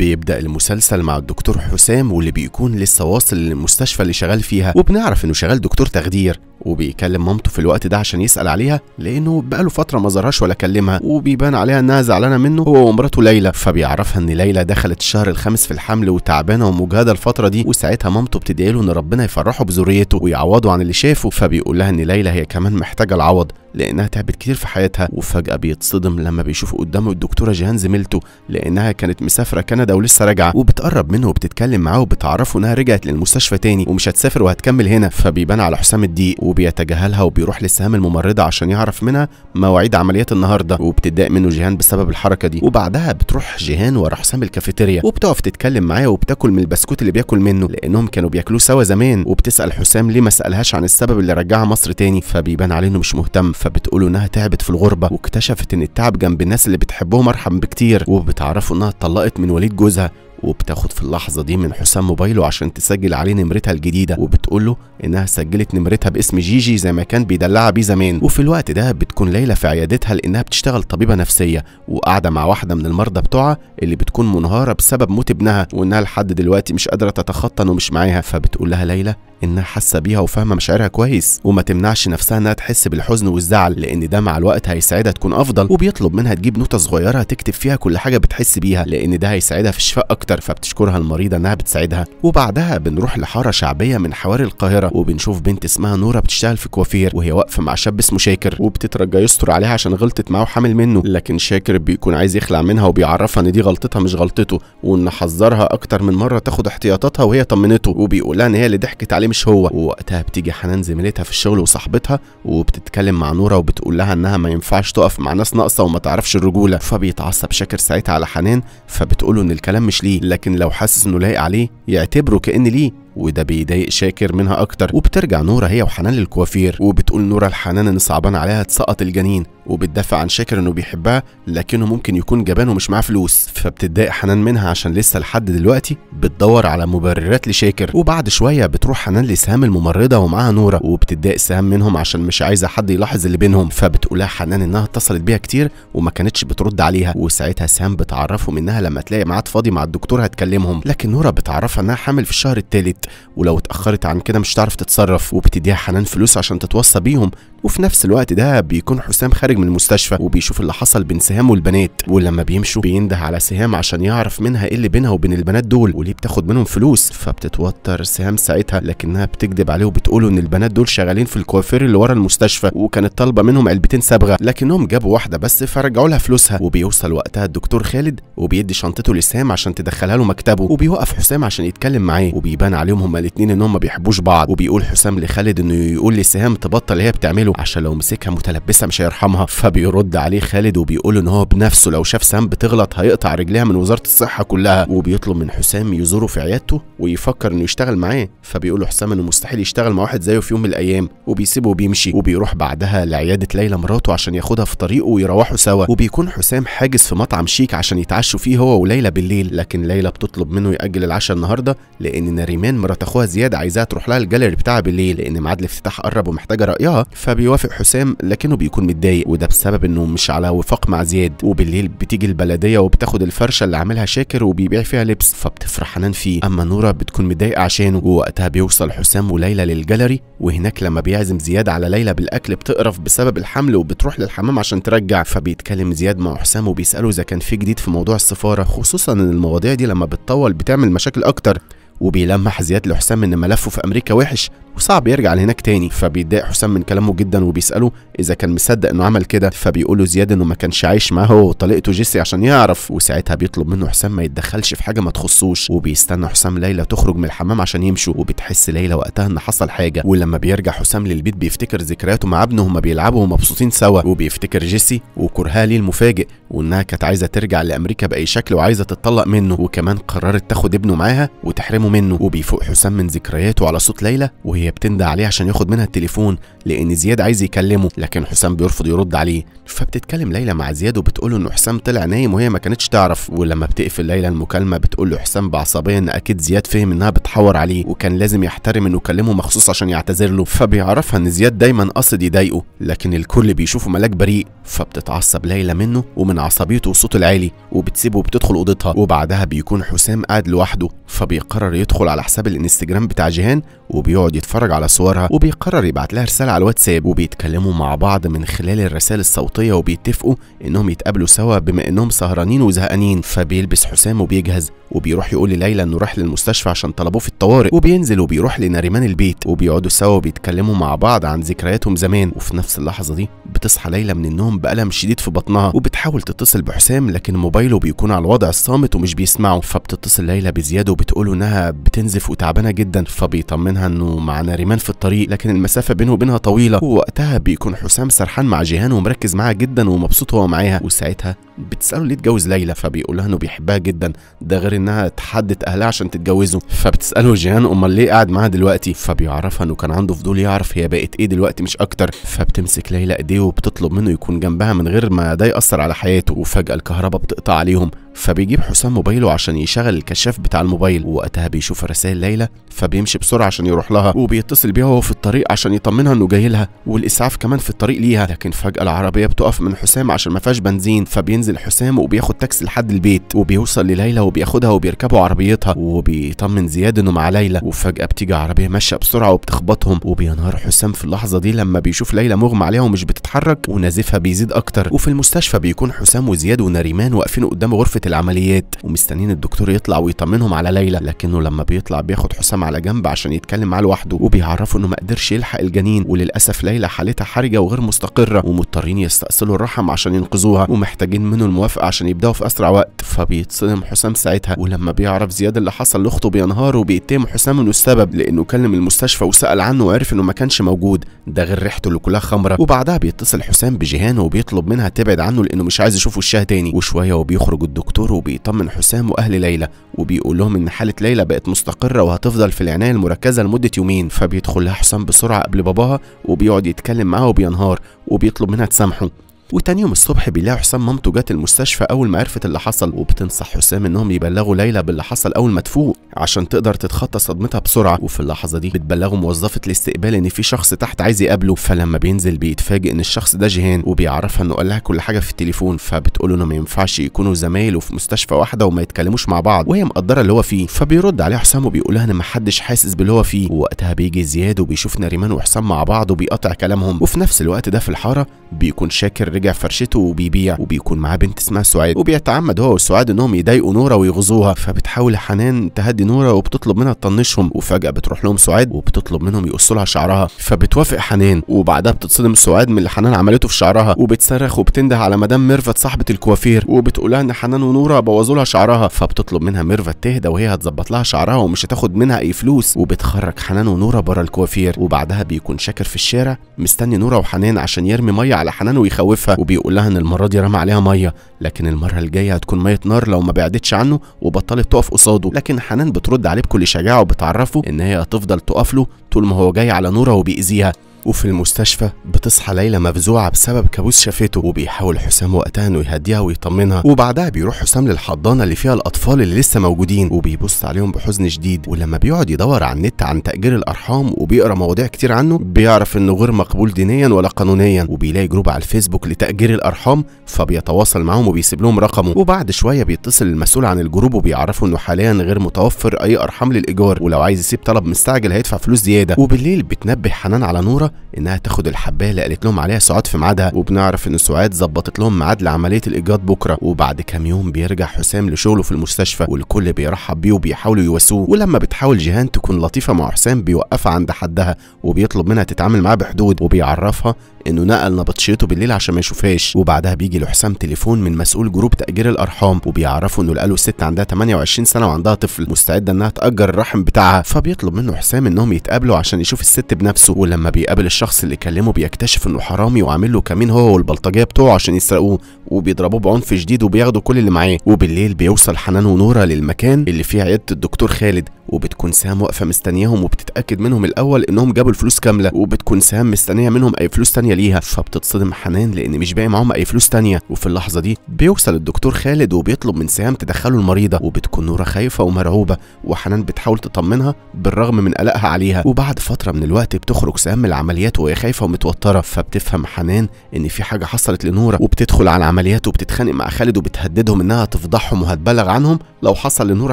بيبدا المسلسل مع الدكتور حسام واللي بيكون لسه واصل للمستشفى اللي شغال فيها وبنعرف انه شغال دكتور تخدير وبيكلم مامته في الوقت ده عشان يسال عليها لانه بقاله فتره ما زارهاش ولا كلمها وبيبان عليها انها زعلانه منه هو ومراته ليلى فبيعرفها ان ليلى دخلت الشهر الخامس في الحمل وتعبانه ومجهده الفتره دي وساعتها مامته بتدعي له ان ربنا يفرحه بذريته ويعوضه عن اللي شافه فبيقول لها ان ليلى هي كمان محتاجه العوض لانها تعبت كتير في حياتها وفجاه بيتصدم لما بيشوف قدامه الدكتوره جيهان زميلته لانها كانت مسافره كندا ولسه راجعه وبتقرب منه وبتتكلم معاه وبتعرفه انها رجعت للمستشفى تاني ومش هتسافر وهتكمل هنا فبيبان على حسام الضيق وبيتجاهلها وبيروح لسهام الممرضه عشان يعرف منها مواعيد عمليات النهارده وبتضايق منه جيهان بسبب الحركه دي وبعدها بتروح جيهان ورا حسام الكافيتيريا وبتقف تتكلم معاه وبتاكل من البسكوت اللي بياكل منه لانهم كانوا بياكلوه سوا زمان وبتسال حسام ليه ما سالهاش عن السبب اللي رجعها مصر تاني فبيبان عليه انه مش مهتم فبتقولوا انها تعبت في الغربه واكتشفت ان التعب جنب الناس اللي بتحبهم ارحم بكتير وبتعرفوا انها اتطلقت من وليد جوزها وبتاخد في اللحظه دي من حسام موبايله عشان تسجل عليه نمرتها الجديده وبتقول له انها سجلت نمرتها باسم جيجي زي ما كان بيدلعها بيه زمان وفي الوقت ده بتكون ليلى في عيادتها لانها بتشتغل طبيبه نفسيه وقاعده مع واحده من المرضى بتوعها اللي بتكون منهاره بسبب موت ابنها وانها لحد دلوقتي مش قادره تتخطى انه مش معاها فبتقول لها ليلى انها حاسه بيها وفاهمه مشاعرها كويس وما تمنعش نفسها انها تحس بالحزن والزعل لان ده مع الوقت هيساعدها تكون افضل وبيطلب منها تجيب نوته صغيره تكتب فيها كل حاجه بتحس بيها لان ده هيساعدها في الشفاء اكتر فبتشكرها المريضه انها بتساعدها وبعدها بنروح لحاره شعبيه من حواري القاهره وبنشوف بنت اسمها نوره بتشتغل في كوافير وهي واقفه مع شاب اسمه شاكر وبتترجى يستر عليها عشان غلطت معاه وحامل منه لكن شاكر بيكون عايز يخلع منها وبيعرفها ان دي غلطتها مش غلطته وان حذرها اكتر من مره تاخد احتياطاتها وهي طمنته وبيقولها ان هي اللي ضحكت عليه مش هو ووقتها بتيجي حنان زميلتها في الشغل وصاحبتها وبتتكلم مع نوره وبتقول لها انها ما ينفعش تقف مع ناس ناقصه وما تعرفش الرجوله فبيتعصب شاكر ساعتها على حنان فبتقوله ان الكلام مش ليه لكن لو حاسس انه لايق عليه يعتبره كان ليه وده بيضايق شاكر منها اكتر وبترجع نوره هي وحنان للكوافير وبتقول نوره لحنان ان صعبان عليها تسقط الجنين وبتدافع عن شاكر انه بيحبها لكنه ممكن يكون جبان ومش معاه فلوس فبتضايق حنان منها عشان لسه لحد دلوقتي بتدور على مبررات لشاكر وبعد شويه بتروح حنان لسهام الممرضه ومعاها نوره وبتضايق سهام منهم عشان مش عايزه حد يلاحظ اللي بينهم فبتقولها حنان انها اتصلت بيها كتير وما كانتش بترد عليها وساعتها سهام بتعرفهم انها لما تلاقي ميعاد فاضي مع الدكتور هتكلمهم لكن نوره بتعرفها انها حامل في الشهر الثالث ولو اتأخرت عن كده مش هتعرف تتصرف وبتديها حنان فلوس عشان تتوصى بيهم وفي نفس الوقت ده بيكون حسام خارج من المستشفى وبيشوف اللي حصل بين سهام والبنات ولما بيمشوا بينده على سهام عشان يعرف منها ايه اللي بينها وبين البنات دول وليه بتاخد منهم فلوس فبتتوتر سهام ساعتها لكنها بتكذب عليه وبتقوله ان البنات دول شغالين في الكوافير اللي ورا المستشفى وكانت طالبه منهم علبتين صبغه لكنهم جابوا واحده بس فرجعوا لها فلوسها وبيوصل وقتها الدكتور خالد وبيدي شنطته لسهام عشان تدخلها له مكتبه وبيوقف حسام عشان يتكلم معاه وبيبان عليه بينهم هما الاثنين ان هما بيحبوش بعض وبيقول حسام لخالد انه يقول لسهام تبطل هي بتعمله عشان لو مسكها متلبسه مش هيرحمها فبيرد عليه خالد وبيقول ان هو بنفسه لو شاف سهام بتغلط هيقطع رجليها من وزاره الصحه كلها وبيطلب من حسام يزوره في عيادته ويفكر انه يشتغل معاه فبيقول له حسام انه مستحيل يشتغل مع واحد زيه في يوم من الايام وبيسيبه وبيمشي وبيروح بعدها لعياده ليلى مراته عشان ياخدها في طريقه ويروحوا سوا وبيكون حسام حاجز في مطعم شيك عشان يتعشوا فيه هو وليلى بالليل لكن ليلى بتطلب منه ياجل العشاء النهارده لان ما مرات اخوها زياد عايزاها تروح لها الجاليري بتاعها بالليل لان ميعاد الافتتاح قرب ومحتاجه رايها فبيوافق حسام لكنه بيكون متضايق وده بسبب انه مش على وفاق مع زياد وبالليل بتيجي البلديه وبتاخد الفرشه اللي عاملها شاكر وبيبيع فيها لبس فبتفرح حنان فيه اما نوره بتكون متضايقه عشانه ووقتها بيوصل حسام وليلى للجاليري وهناك لما بيعزم زياد على ليلى بالاكل بتقرف بسبب الحمل وبتروح للحمام عشان ترجع فبيتكلم زياد مع حسام وبيساله اذا كان في جديد في موضوع السفاره خصوصا ان المواضيع دي لما بتطول بتعمل مشاكل اكتر وبيلمح زياد لحسام ان ملفه في امريكا وحش وصعب يرجع لهناك تاني فبيتضايق حسام من كلامه جدا وبيساله اذا كان مصدق انه عمل كده فبيقول له زياد انه ما كانش عايش معاه هو وطليقته جيسي عشان يعرف وساعتها بيطلب منه حسام ما يتدخلش في حاجه ما تخصوش وبيستنى حسام ليلى تخرج من الحمام عشان يمشوا وبتحس ليلى وقتها ان حصل حاجه ولما بيرجع حسام للبيت بيفتكر ذكرياته مع ابنه هما بيلعبوا ومبسوطين سوا وبيفتكر جيسي وكرهها ليه المفاجئ وانها كانت عايزه ترجع لامريكا باي شكل وعايزه تتطلق منه وكمان قررت تاخد ابنه معاها وتحرمه منه وبيفوق حسام من ذكرياته على صوت ليلى وهي هي بتندى عليه عشان ياخد منها التليفون لان زياد عايز يكلمه لكن حسام بيرفض يرد عليه فبتتكلم ليلى مع زياد وبتقول له ان حسام طلع نايم وهي ما كانتش تعرف ولما بتقفل ليلى المكالمه بتقول له حسام بعصبيه ان اكيد زياد فهم انها بتحور عليه وكان لازم يحترم انه كلمه مخصوص عشان يعتذر له فبيعرفها ان زياد دايما قصد يضايقه لكن الكل بيشوفه ملاك بريء فبتتعصب ليلى منه ومن عصبيته وصوته العالي وبتسيبه وبتدخل اوضتها وبعدها بيكون حسام قاعد لوحده فبيقرر يدخل على حساب الانستجرام بتاع جيهان وبيقعد يتفرج بيتفرج على صورها وبيقرر يبعت لها رساله على الواتساب وبيتكلموا مع بعض من خلال الرسائل الصوتيه وبيتفقوا انهم يتقابلوا سوا بما انهم سهرانين وزهقانين فبيلبس حسام وبيجهز وبيروح يقول لليلى انه راح للمستشفى عشان طلبوه في الطوارئ وبينزل وبيروح لنريمان البيت وبيقعدوا سوا وبيتكلموا مع بعض عن ذكرياتهم زمان وفي نفس اللحظه دي بتصحى ليلى من النوم بألم شديد في بطنها وبتحاول تتصل بحسام لكن موبايله بيكون على الوضع الصامت ومش بيسمعه فبتتصل ليلى بزياد وبتقوله انها بتنزف وتعبانه جدا فبيطمنها انه ما ناريمان في الطريق لكن المسافه بينه وبينها طويله ووقتها بيكون حسام سرحان مع جيهان ومركز معاها جدا ومبسوط هو معاها وساعتها بتساله ليه اتجوز ليلى فبيقول لها انه بيحبها جدا ده غير انها تحدت اهلها عشان تتجوزه فبتساله جيهان امال ليه قاعد معاها دلوقتي فبيعرفها انه كان عنده فضول يعرف هي بقت ايه دلوقتي مش اكتر فبتمسك ليلى ايديه وبتطلب منه يكون جنبها من غير ما ده ياثر على حياته وفجاه الكهرباء بتقطع عليهم فبيجيب حسام موبايله عشان يشغل الكشاف بتاع الموبايل ووقتها بيشوف رسائل ليلى فبيمشي بسرعه عشان يروح لها وبيتصل بيها وهو في الطريق عشان يطمنها انه جاي لها والاسعاف كمان في الطريق ليها لكن فجاه العربيه بتقف من حسام عشان ما فيهاش بنزين فبينزل حسام وبياخد تاكسي لحد البيت وبيوصل لليلى وبياخدها وبيركبوا عربيتها وبيطمن زياد انه مع ليلى وفجاه بتيجي عربيه ماشيه بسرعه وبتخبطهم وبينهار حسام في اللحظه دي لما بيشوف ليلى مغمى عليها ومش بتتحرك ونزيفها بيزيد اكتر وفي المستشفى بيكون حسام وزياد ونريمان واقفين قدام غرفه العمليات ومستنيين الدكتور يطلع ويطمنهم على ليلى لكنه لما بيطلع بياخد حسام على جنب عشان يتكلم معاه لوحده وبيعرفه انه ما قدرش يلحق الجنين وللاسف ليلى حالتها حرجه وغير مستقره ومضطرين يستأصلوا الرحم عشان ينقذوها ومحتاجين منه الموافقه عشان يبداوا في اسرع وقت فبيتصدم حسام ساعتها ولما بيعرف زياد اللي حصل لاخته بينهار وبيتهم حسام انه السبب لانه كلم المستشفى وسال عنه وعرف انه ما كانش موجود ده غير ريحته اللي كلها خمره وبعدها بيتصل حسام بجيهان وبيطلب منها تبعد عنه لانه مش عايز يشوفه وشها تاني وشويه وبيخرج الدكتور الدكتور وبيطمن حسام واهل ليلى وبيقول لهم ان حاله ليلى بقت مستقره وهتفضل في العنايه المركزه لمده يومين فبيدخل لها حسام بسرعه قبل باباها وبيقعد يتكلم معاها وبينهار وبيطلب منها تسامحه وتاني يوم الصبح بيلاقي حسام مامته جت المستشفى اول ما عرفت اللي حصل وبتنصح حسام انهم يبلغوا ليلى باللي حصل اول ما تفوق عشان تقدر تتخطى صدمتها بسرعه وفي اللحظه دي بتبلغه موظفه الاستقبال ان في شخص تحت عايز يقابله فلما بينزل بيتفاجئ ان الشخص ده جيهان وبيعرفها انه قال لها كل حاجه في التليفون فبتقول انه ما ينفعش يكونوا زمايل وفي مستشفى واحده وما يتكلموش مع بعض وهي مقدره اللي هو فيه فبيرد عليها حسام وبيقول لها ان ما حدش حاسس باللي هو فيه ووقتها بيجي زياد وبيشوف ناريمان وحسام مع بعض وبيقطع كلامهم وفي نفس الوقت ده في الحاره بيكون شاكر رجع فرشته وبيبيع وبيكون معاه بنت اسمها سعاد وبيتعمد هو وسعاد انهم يضايقوا نوره ويغزوها فبتحاول حنان تهدي نوره وبتطلب منها تطنشهم وفجاه بتروح لهم سعاد وبتطلب منهم يقصوا لها شعرها فبتوافق حنان وبعدها بتتصدم سعاد من اللي حنان عملته في شعرها وبتصرخ وبتنده على مدام ميرفت صاحبه الكوافير وبتقولها ان حنان ونوره بوظوا لها شعرها فبتطلب منها ميرفت تهدى وهي هتظبط لها شعرها ومش هتاخد منها اي فلوس وبتخرج حنان ونوره بره الكوافير وبعدها بيكون شاكر في الشارع مستني نورا وحنان عشان يرمي ميه على حنان ويخوفها خايفه وبيقول لها ان المره دي رمى عليها ميه لكن المره الجايه هتكون ميه نار لو ما بعدتش عنه وبطلت تقف قصاده لكن حنان بترد عليه بكل شجاعه وبتعرفه ان هي هتفضل تقف له طول ما هو جاي على نوره وبيأذيها وفي المستشفى بتصحى ليلى مفزوعه بسبب كابوس شافته وبيحاول حسام وقتها انه يهديها ويطمنها وبعدها بيروح حسام للحضانه اللي فيها الاطفال اللي لسه موجودين وبيبص عليهم بحزن شديد ولما بيقعد يدور على النت عن تاجير الارحام وبيقرا مواضيع كتير عنه بيعرف انه غير مقبول دينيا ولا قانونيا وبيلاقي جروب على الفيسبوك لتاجير الارحام فبيتواصل معاهم وبيسيب لهم رقمه وبعد شويه بيتصل المسؤول عن الجروب وبيعرفه انه حاليا غير متوفر اي ارحام للايجار ولو عايز يسيب طلب مستعجل هيدفع فلوس زياده وبالليل بتنبه حنان على نوره انها تاخد الحبايه اللي قالت لهم عليها سعاد في ميعادها وبنعرف ان سعاد ظبطت لهم ميعاد لعمليه الايجاد بكره وبعد كام يوم بيرجع حسام لشغله في المستشفى والكل بيرحب بيه وبيحاولوا يواسوه ولما بتحاول جيهان تكون لطيفه مع حسام بيوقفها عند حدها وبيطلب منها تتعامل معاه بحدود وبيعرفها انه نقل نبطشيته بالليل عشان ما يشوفهاش وبعدها بيجي لحسام تليفون من مسؤول جروب تاجير الارحام وبيعرفه انه لقاله ست عندها 28 سنه وعندها طفل مستعده انها تاجر الرحم بتاعها فبيطلب منه حسام انهم يتقابلوا عشان يشوف الست بنفسه ولما بيقابل الشخص اللي كلمه بيكتشف انه حرامي وعامل له كمين هو والبلطجيه بتوعه عشان يسرقوه وبيضربوه بعنف شديد وبياخدوا كل اللي معاه وبالليل بيوصل حنان ونوره للمكان اللي فيه عياده الدكتور خالد وبتكون سام واقفه مستنياهم وبتتاكد منهم الاول انهم جابوا الفلوس كامله وبتكون سام مستنيه منهم اي فلوس تانية ليها فبتتصدم حنان لان مش باقي معاهم اي فلوس تانية وفي اللحظة دي بيوصل الدكتور خالد وبيطلب من سهام تدخله المريضة وبتكون نورة خايفة ومرعوبة وحنان بتحاول تطمنها بالرغم من قلقها عليها وبعد فترة من الوقت بتخرج سهام من العمليات وهي خايفة ومتوترة فبتفهم حنان ان في حاجة حصلت لنورة وبتدخل على العمليات وبتتخانق مع خالد وبتهددهم انها تفضحهم وهتبلغ عنهم لو حصل لنورة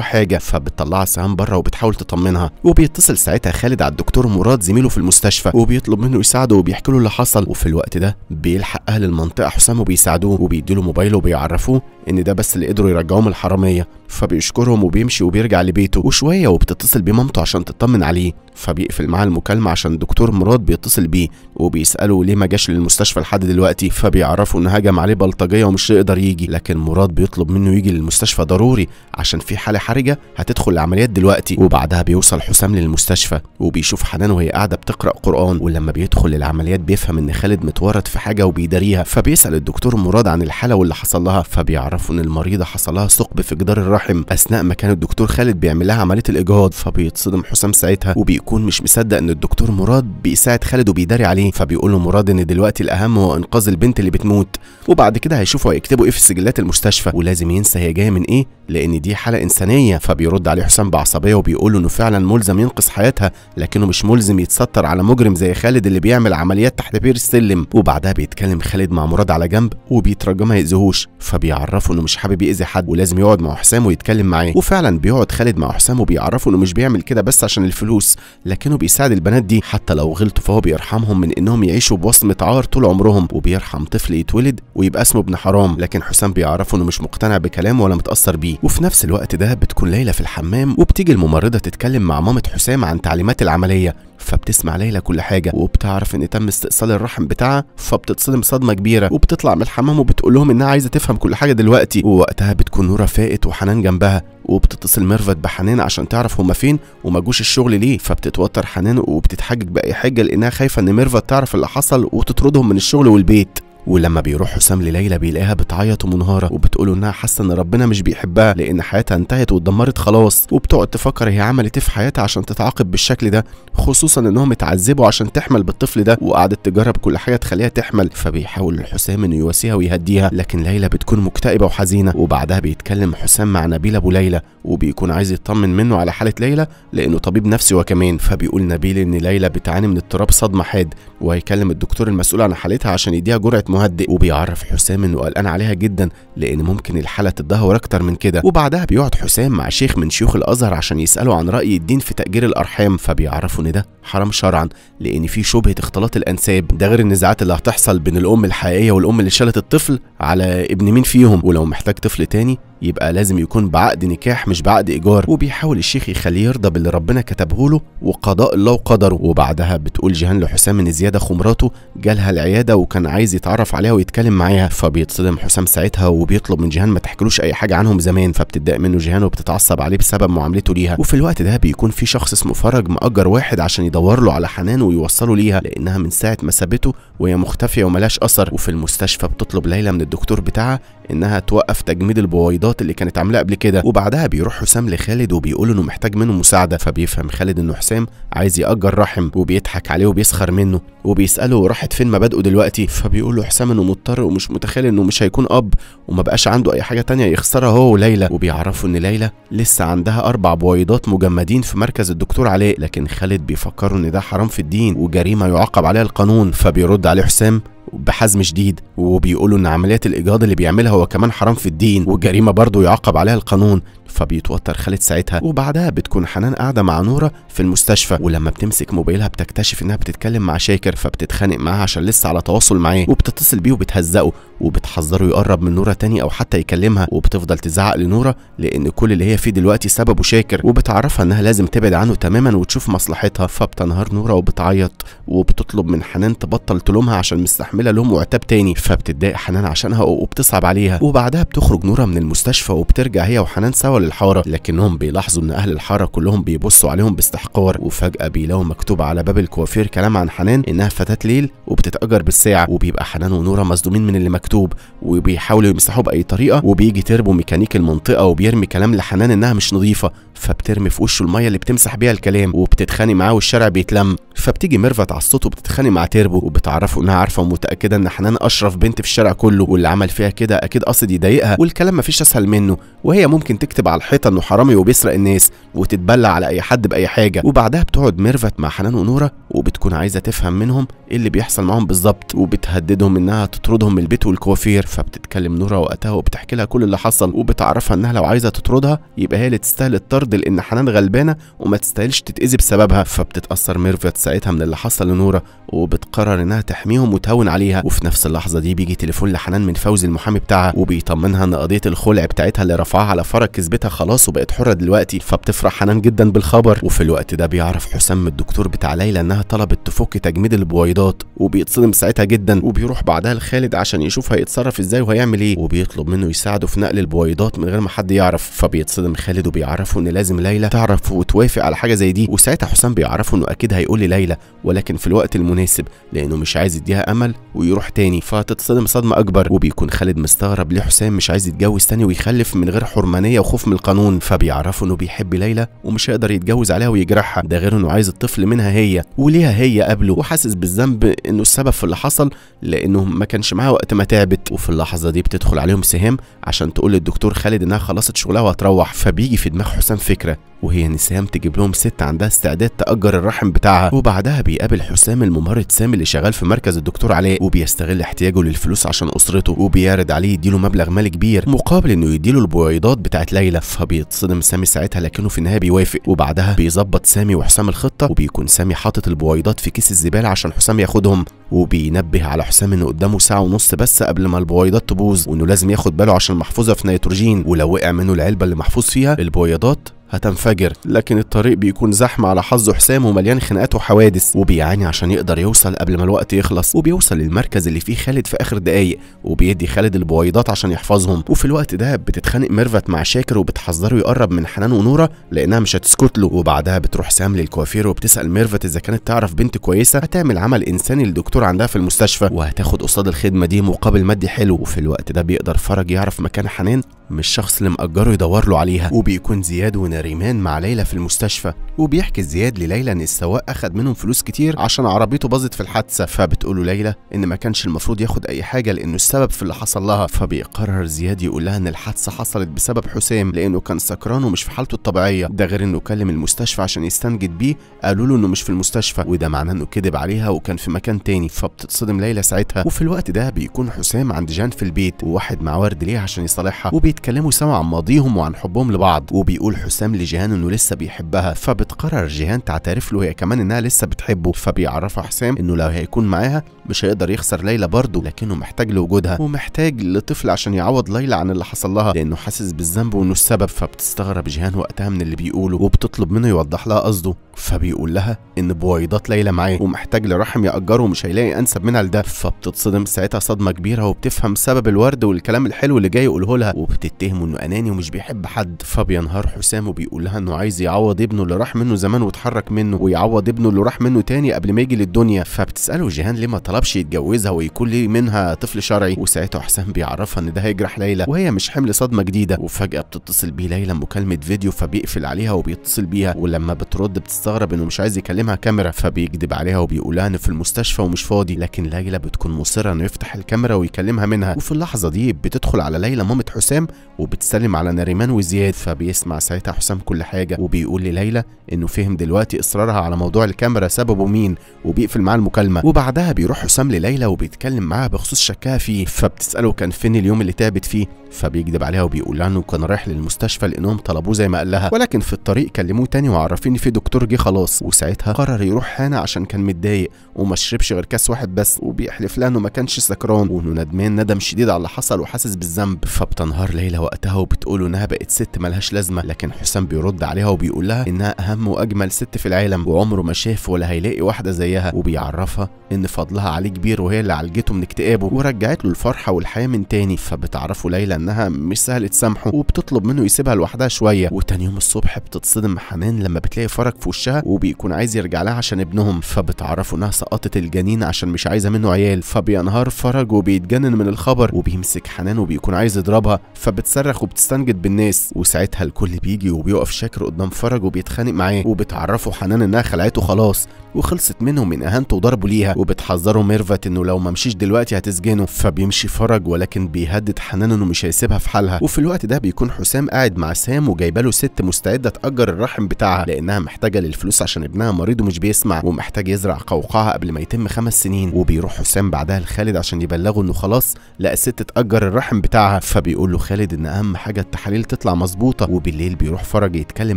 حاجة فبتطلع سهام بره وبتحاول تطمنها وبيتصل ساعتها خالد على الدكتور مراد زميله في المستشفى وبيطلب منه يساعده وبيحكي له اللي حصل وفي الوقت ده بيلحق اهل المنطقة حسام وبيساعدوه وبيديله موبايله وبيعرفوه ان ده بس اللي قدروا يرجعوه من الحرامية فبيشكرهم وبيمشي وبيرجع لبيته وشوية وبتتصل بمامته عشان تطمن عليه فبيقفل معاه المكالمه عشان دكتور مراد بيتصل بيه وبيساله ليه ما جاش للمستشفى لحد دلوقتي فبيعرفوا ان هجم عليه بلطجيه ومش هيقدر يجي لكن مراد بيطلب منه يجي للمستشفى ضروري عشان في حاله حرجه هتدخل العمليات دلوقتي وبعدها بيوصل حسام للمستشفى وبيشوف حنان وهي قاعده بتقرا قران ولما بيدخل العمليات بيفهم ان خالد متورط في حاجه وبيداريها فبيسال الدكتور مراد عن الحاله واللي حصل لها فبيعرفوا ان المريضه حصل لها ثقب في جدار الرحم اثناء ما كان الدكتور خالد بيعمل لها عمليه الاجهاض فبيتصدم حسام ساعتها وبي بيكون مش مصدق ان الدكتور مراد بيساعد خالد وبيداري عليه فبيقول له مراد ان دلوقتي الاهم هو انقاذ البنت اللي بتموت وبعد كده هيشوفوا هيكتبوا ايه في سجلات المستشفى ولازم ينسى هي جايه من ايه لان دي حاله انسانيه فبيرد عليه حسام بعصبيه وبيقول له انه فعلا ملزم ينقذ حياتها لكنه مش ملزم يتستر على مجرم زي خالد اللي بيعمل عمليات تحت بير السلم وبعدها بيتكلم خالد مع مراد على جنب وبيترجى ما يأذيهوش فبيعرفه انه مش حابب يأذي حد ولازم يقعد مع حسام ويتكلم معاه وفعلا بيقعد خالد مع حسام وبيعرفه انه مش بيعمل كده بس عشان الفلوس لكنه بيساعد البنات دي حتى لو غلطوا فهو بيرحمهم من انهم يعيشوا بوصمه عار طول عمرهم وبيرحم طفل يتولد ويبقى اسمه ابن حرام لكن حسام بيعرفه انه مش مقتنع بكلامه ولا متاثر بيه وفي نفس الوقت ده بتكون ليلى في الحمام وبتيجي الممرضه تتكلم مع مامه حسام عن تعليمات العمليه فبتسمع ليلى كل حاجه وبتعرف ان تم استئصال الرحم بتاعها فبتتصدم صدمه كبيره وبتطلع من الحمام وبتقول لهم انها عايزه تفهم كل حاجه دلوقتي ووقتها بتكون نوره فائت وحنان جنبها وبتتصل ميرفت بحنان عشان تعرف هما فين وما جوش الشغل ليه فبتتوتر حنان وبتتحجج باي حاجه لانها خايفه ان ميرفت تعرف اللي حصل وتطردهم من الشغل والبيت ولما بيروح حسام لليلى بيلاقيها بتعيط ومنهاره وبتقول انها حاسه ان ربنا مش بيحبها لان حياتها انتهت واتدمرت خلاص وبتقعد تفكر هي عملت ايه في حياتها عشان تتعاقب بالشكل ده خصوصا انهم اتعذبوا عشان تحمل بالطفل ده وقعدت تجرب كل حاجه تخليها تحمل فبيحاول حسام انه يواسيها ويهديها لكن ليلى بتكون مكتئبه وحزينه وبعدها بيتكلم حسام مع نبيل ابو ليلى وبيكون عايز يطمن منه على حاله ليلى لانه طبيب نفسي وكمان فبيقول نبيل ان ليلى بتعاني من اضطراب صدمه حاد وهيكلم الدكتور المسؤول عن حالتها عشان يديها جرعه مهدئ وبيعرف حسام انه قلقان عليها جدا لان ممكن الحاله تتدهور اكتر من كده وبعدها بيقعد حسام مع شيخ من شيوخ الازهر عشان يساله عن راي الدين في تاجير الارحام فبيعرفوا ان ده حرام شرعا لان في شبهه اختلاط الانساب ده غير النزاعات اللي هتحصل بين الام الحقيقيه والام اللي شالت الطفل على ابن مين فيهم ولو محتاج طفل تاني يبقى لازم يكون بعقد نكاح مش بعقد ايجار وبيحاول الشيخ يخليه يرضى باللي ربنا كتبه له وقضاء الله وقدره وبعدها بتقول جيهان لحسام ان زياده خمراته جالها العياده وكان عايز يتعرف عليها ويتكلم معاها فبيتصدم حسام ساعتها وبيطلب من جيهان ما تحكيلوش اي حاجه عنهم زمان فبتتضايق منه جيهان وبتتعصب عليه بسبب معاملته ليها وفي الوقت ده بيكون في شخص اسمه فرج مأجر واحد عشان يدور له على حنان ويوصله ليها لانها من ساعه ما سابته وهي مختفيه وملاش اثر وفي المستشفى بتطلب ليلى من الدكتور بتاعها انها توقف تجميد البويضات اللي كانت عاملاه قبل كده وبعدها بيروح حسام لخالد وبيقول انه محتاج منه مساعده فبيفهم خالد انه حسام عايز ياجر رحم وبيضحك عليه وبيسخر منه وبيساله راحت فين مبادئه دلوقتي فبيقول له حسام انه مضطر ومش متخيل انه مش هيكون اب وما بقاش عنده اي حاجه تانية يخسرها هو وليلى وبيعرفوا ان ليلى لسه عندها اربع بويضات مجمدين في مركز الدكتور علاء لكن خالد بيفكروا ان ده حرام في الدين وجريمه يعاقب عليها القانون فبيرد عليه حسام بحزم شديد وبيقولوا ان عمليات الاجهاض اللي بيعملها هو كمان حرام في الدين والجريمه برضه يعاقب عليها القانون فبيتوتر خالد ساعتها وبعدها بتكون حنان قاعده مع نوره في المستشفى ولما بتمسك موبايلها بتكتشف انها بتتكلم مع شاكر فبتتخانق معاها عشان لسه على تواصل معاه وبتتصل بيه وبتهزقه وبتحذره يقرب من نوره تاني او حتى يكلمها وبتفضل تزعق لنوره لان كل اللي هي فيه دلوقتي سببه شاكر وبتعرفها انها لازم تبعد عنه تماما وتشوف مصلحتها فبتنهار نوره وبتعيط وبتطلب من حنان تبطل تلومها عشان مستحمله لوم وعتاب تاني فبتتضايق حنان عشانها وبتصعب عليها وبعدها بتخرج نوره من المستشفى وبترجع هي وحنان سوا للحاره لكنهم بيلاحظوا ان اهل الحاره كلهم بيبصوا عليهم باستحقار وفجاه بيلاقوا مكتوب على باب الكوافير كلام عن حنان انها فتاه ليل وبتتاجر بالساعه وبيبقى حنان ونوره مصدومين من اللي مكتوب مكتوب وبيحاولوا يمسحوه باي طريقه وبيجي تربو ميكانيك المنطقه وبيرمي كلام لحنان انها مش نظيفه فبترمي في وشه الميه اللي بتمسح بيها الكلام وبتتخانق معاه والشارع بيتلم فبتيجي ميرفت على الصوت وبتتخانق مع تيربو وبتعرفه انها عارفه ومتاكده ان حنان اشرف بنت في الشارع كله واللي عمل فيها كده اكيد قصد يضايقها والكلام مفيش اسهل منه وهي ممكن تكتب على الحيطه انه حرامي وبيسرق الناس وتتبلع على اي حد باي حاجه وبعدها بتقعد ميرفت مع حنان ونوره وبتكون عايزه تفهم منهم ايه اللي بيحصل معاهم بالظبط وبتهددهم انها تطردهم من البيت والكوافير فبتتكلم نوره وقتها وبتحكي لها كل اللي حصل وبتعرفها انها لو عايزه تطردها يبقى هي اللي تستاهل الطرد الارض لان حنان غلبانه وما تستاهلش تتاذي بسببها فبتتاثر ميرفت ساعتها من اللي حصل لنوره وبتقرر انها تحميهم وتهون عليها وفي نفس اللحظه دي بيجي تليفون لحنان من فوزي المحامي بتاعها وبيطمنها ان قضيه الخلع بتاعتها اللي رفعها على فرج كسبتها خلاص وبقت حره دلوقتي فبتفرح حنان جدا بالخبر وفي الوقت ده بيعرف حسام الدكتور بتاع ليلى انها طلبت تفك تجميد البويضات وبيتصدم ساعتها جدا وبيروح بعدها لخالد عشان يشوف هيتصرف ازاي وهيعمل ايه وبيطلب منه يساعده في نقل البويضات من غير ما حد يعرف فبيتصدم خالد وبيعرفه ان لازم ليلى تعرف وتوافق على حاجه زي دي وساعتها حسام بيعرفه انه اكيد هيقول لليلى ولكن في الوقت المناسب لانه مش عايز يديها امل ويروح تاني فتتصدم صدمه اكبر وبيكون خالد مستغرب ليه حسام مش عايز يتجوز تاني ويخلف من غير حرمانيه وخوف من القانون فبيعرفه انه بيحب ليلى ومش هيقدر يتجوز عليها ويجرحها ده غير انه عايز الطفل منها هي وليها هي قبله وحاسس بالذنب انه السبب في اللي حصل لانه ما كانش معاها وقت ما تعبت وفي اللحظه دي بتدخل عليهم سهام عشان تقول للدكتور خالد انها خلصت شغلها وهتروح فبيجي في دماغ حسام الفكره وهي نسام تجيب لهم ست عندها استعداد تأجر الرحم بتاعها وبعدها بيقابل حسام الممرض سامي اللي شغال في مركز الدكتور علاء وبيستغل احتياجه للفلوس عشان اسرته وبيعرض عليه يديله مبلغ مالي كبير مقابل انه يديله البويضات بتاعت ليلى فبيتصدم سامي ساعتها لكنه في النهايه بيوافق وبعدها بيظبط سامي وحسام الخطه وبيكون سامي حاطط البويضات في كيس الزباله عشان حسام ياخدهم وبينبه على حسام انه قدامه ساعه ونص بس قبل ما البويضات تبوظ وانه لازم ياخد باله عشان محفوظه في نيتروجين ولو وقع منه العلبه اللي محفوظ فيها البويضات هتنفجر لكن الطريق بيكون زحمه على حظه حسام ومليان خناقات وحوادث وبيعاني عشان يقدر يوصل قبل ما الوقت يخلص وبيوصل للمركز اللي فيه خالد في اخر دقايق وبيدي خالد البويضات عشان يحفظهم وفي الوقت ده بتتخانق ميرفت مع شاكر وبتحذره يقرب من حنان ونوره لانها مش هتسكت له وبعدها بتروح سام للكوافير وبتسال ميرفت اذا كانت تعرف بنت كويسه هتعمل عمل انساني لدكتور عندها في المستشفى وهتاخد قصاد الخدمه دي مقابل مادي حلو وفي الوقت ده بيقدر فرج يعرف مكان حنان مش الشخص اللي مأجره يدور له عليها وبيكون زياد ونار ريمان مع ليلى في المستشفى وبيحكي زياد لليلى ان السواق اخد منهم فلوس كتير عشان عربيته باظت في الحادثه فبتقول له ليلى ان ما كانش المفروض ياخد اي حاجه لانه السبب في اللي حصل لها فبيقرر زياد يقول لها ان الحادثه حصلت بسبب حسام لانه كان سكران ومش في حالته الطبيعيه ده غير انه كلم المستشفى عشان يستنجد بيه قالوا له انه مش في المستشفى وده معناه انه كذب عليها وكان في مكان تاني فبتتصدم ليلى ساعتها وفي الوقت ده بيكون حسام عند جان في البيت وواحد مع ورد ليه عشان يصالحها وبيتكلموا سوا عن ماضيهم وعن حبهم لبعض وبيقول حسام كلام لجيهان انه لسه بيحبها فبتقرر جيهان تعترف له هي كمان انها لسه بتحبه فبيعرفها حسام انه لو هيكون معاها مش هيقدر يخسر ليلى برضه لكنه محتاج لوجودها ومحتاج لطفل عشان يعوض ليلى عن اللي حصل لها لانه حاسس بالذنب وانه السبب فبتستغرب جيهان وقتها من اللي بيقوله وبتطلب منه يوضح لها قصده فبيقول لها ان بويضات ليلى معاه ومحتاج لرحم ياجره ومش هيلاقي انسب منها لده فبتتصدم ساعتها صدمه كبيره وبتفهم سبب الورد والكلام الحلو اللي جاي يقوله لها وبتتهمه انه اناني ومش بيحب حد فبينهار حسام وبيقول لها انه عايز يعوض ابنه اللي راح منه زمان واتحرك منه ويعوض ابنه اللي راح منه تاني قبل ما يجي للدنيا فبتساله جيهان ليه ما طلبش يتجوزها ويكون ليه منها طفل شرعي وساعتها حسام بيعرفها ان ده هيجرح ليلى وهي مش حمل صدمه جديده وفجاه بتتصل بيه ليلى مكالمه فيديو فبيقفل عليها وبيتصل بيها ولما بترد بتس بيستغرب انه مش عايز يكلمها كاميرا فبيكذب عليها وبيقولها لها في المستشفى ومش فاضي لكن ليلى بتكون مصره انه يفتح الكاميرا ويكلمها منها وفي اللحظه دي بتدخل على ليلى مامه حسام وبتسلم على نريمان وزياد فبيسمع ساعتها حسام كل حاجه وبيقول لليلى انه فهم دلوقتي اصرارها على موضوع الكاميرا سببه مين وبيقفل معاه المكالمه وبعدها بيروح حسام لليلى وبيتكلم معاها بخصوص شكاها فيه فبتساله كان فين اليوم اللي تعبت فيه فبيكذب عليها وبيقول لها انه كان رايح للمستشفى لانهم طلبوه زي ما قال لها ولكن في الطريق كلموه تاني وعرفين في دكتور جه خلاص وساعتها قرر يروح هنا عشان كان متضايق وما شربش غير كاس واحد بس وبيحلف لها انه ما كانش سكران وانه ندمان ندم شديد على اللي حصل وحاسس بالذنب فبتنهار ليلى وقتها وبتقول انها بقت ست ملهاش لازمه لكن حسام بيرد عليها وبيقول لها انها اهم واجمل ست في العالم وعمره ما شاف ولا هيلاقي واحده زيها وبيعرفها ان فضلها عليه كبير وهي اللي عالجته من اكتئابه ورجعت له الفرحه والحياه من تاني فبتعرفه ليلى انها مش سهل تسامحه وبتطلب منه يسيبها لوحدها شويه وتاني يوم الصبح بتتصدم حنان لما بتلاقي فرج في وشها وبيكون عايز يرجع لها عشان ابنهم فبتعرفه انها سقطت الجنين عشان مش عايزه منه عيال فبينهار فرج وبيتجنن من الخبر وبيمسك حنان وبيكون عايز يضربها فبتصرخ وبتستنجد بالناس وساعتها الكل بيجي وبيقف شاكر قدام فرج وبيتخانق معاه وبتعرفه حنان انها خلعته خلاص وخلصت منه من اهانته وضربه ليها وبتحذره ميرفت انه لو ما مشيش دلوقتي هتسجنه فبيمشي فرج ولكن بيهدد حنان انه مش يسيبها في حالها وفي الوقت ده بيكون حسام قاعد مع سام وجايبه له ست مستعده تاجر الرحم بتاعها لانها محتاجه للفلوس عشان ابنها مريض ومش بيسمع ومحتاج يزرع قوقعه قبل ما يتم خمس سنين وبيروح حسام بعدها لخالد عشان يبلغه انه خلاص لا الست تاجر الرحم بتاعها فبيقول له خالد ان اهم حاجه التحاليل تطلع مظبوطه وبالليل بيروح فرج يتكلم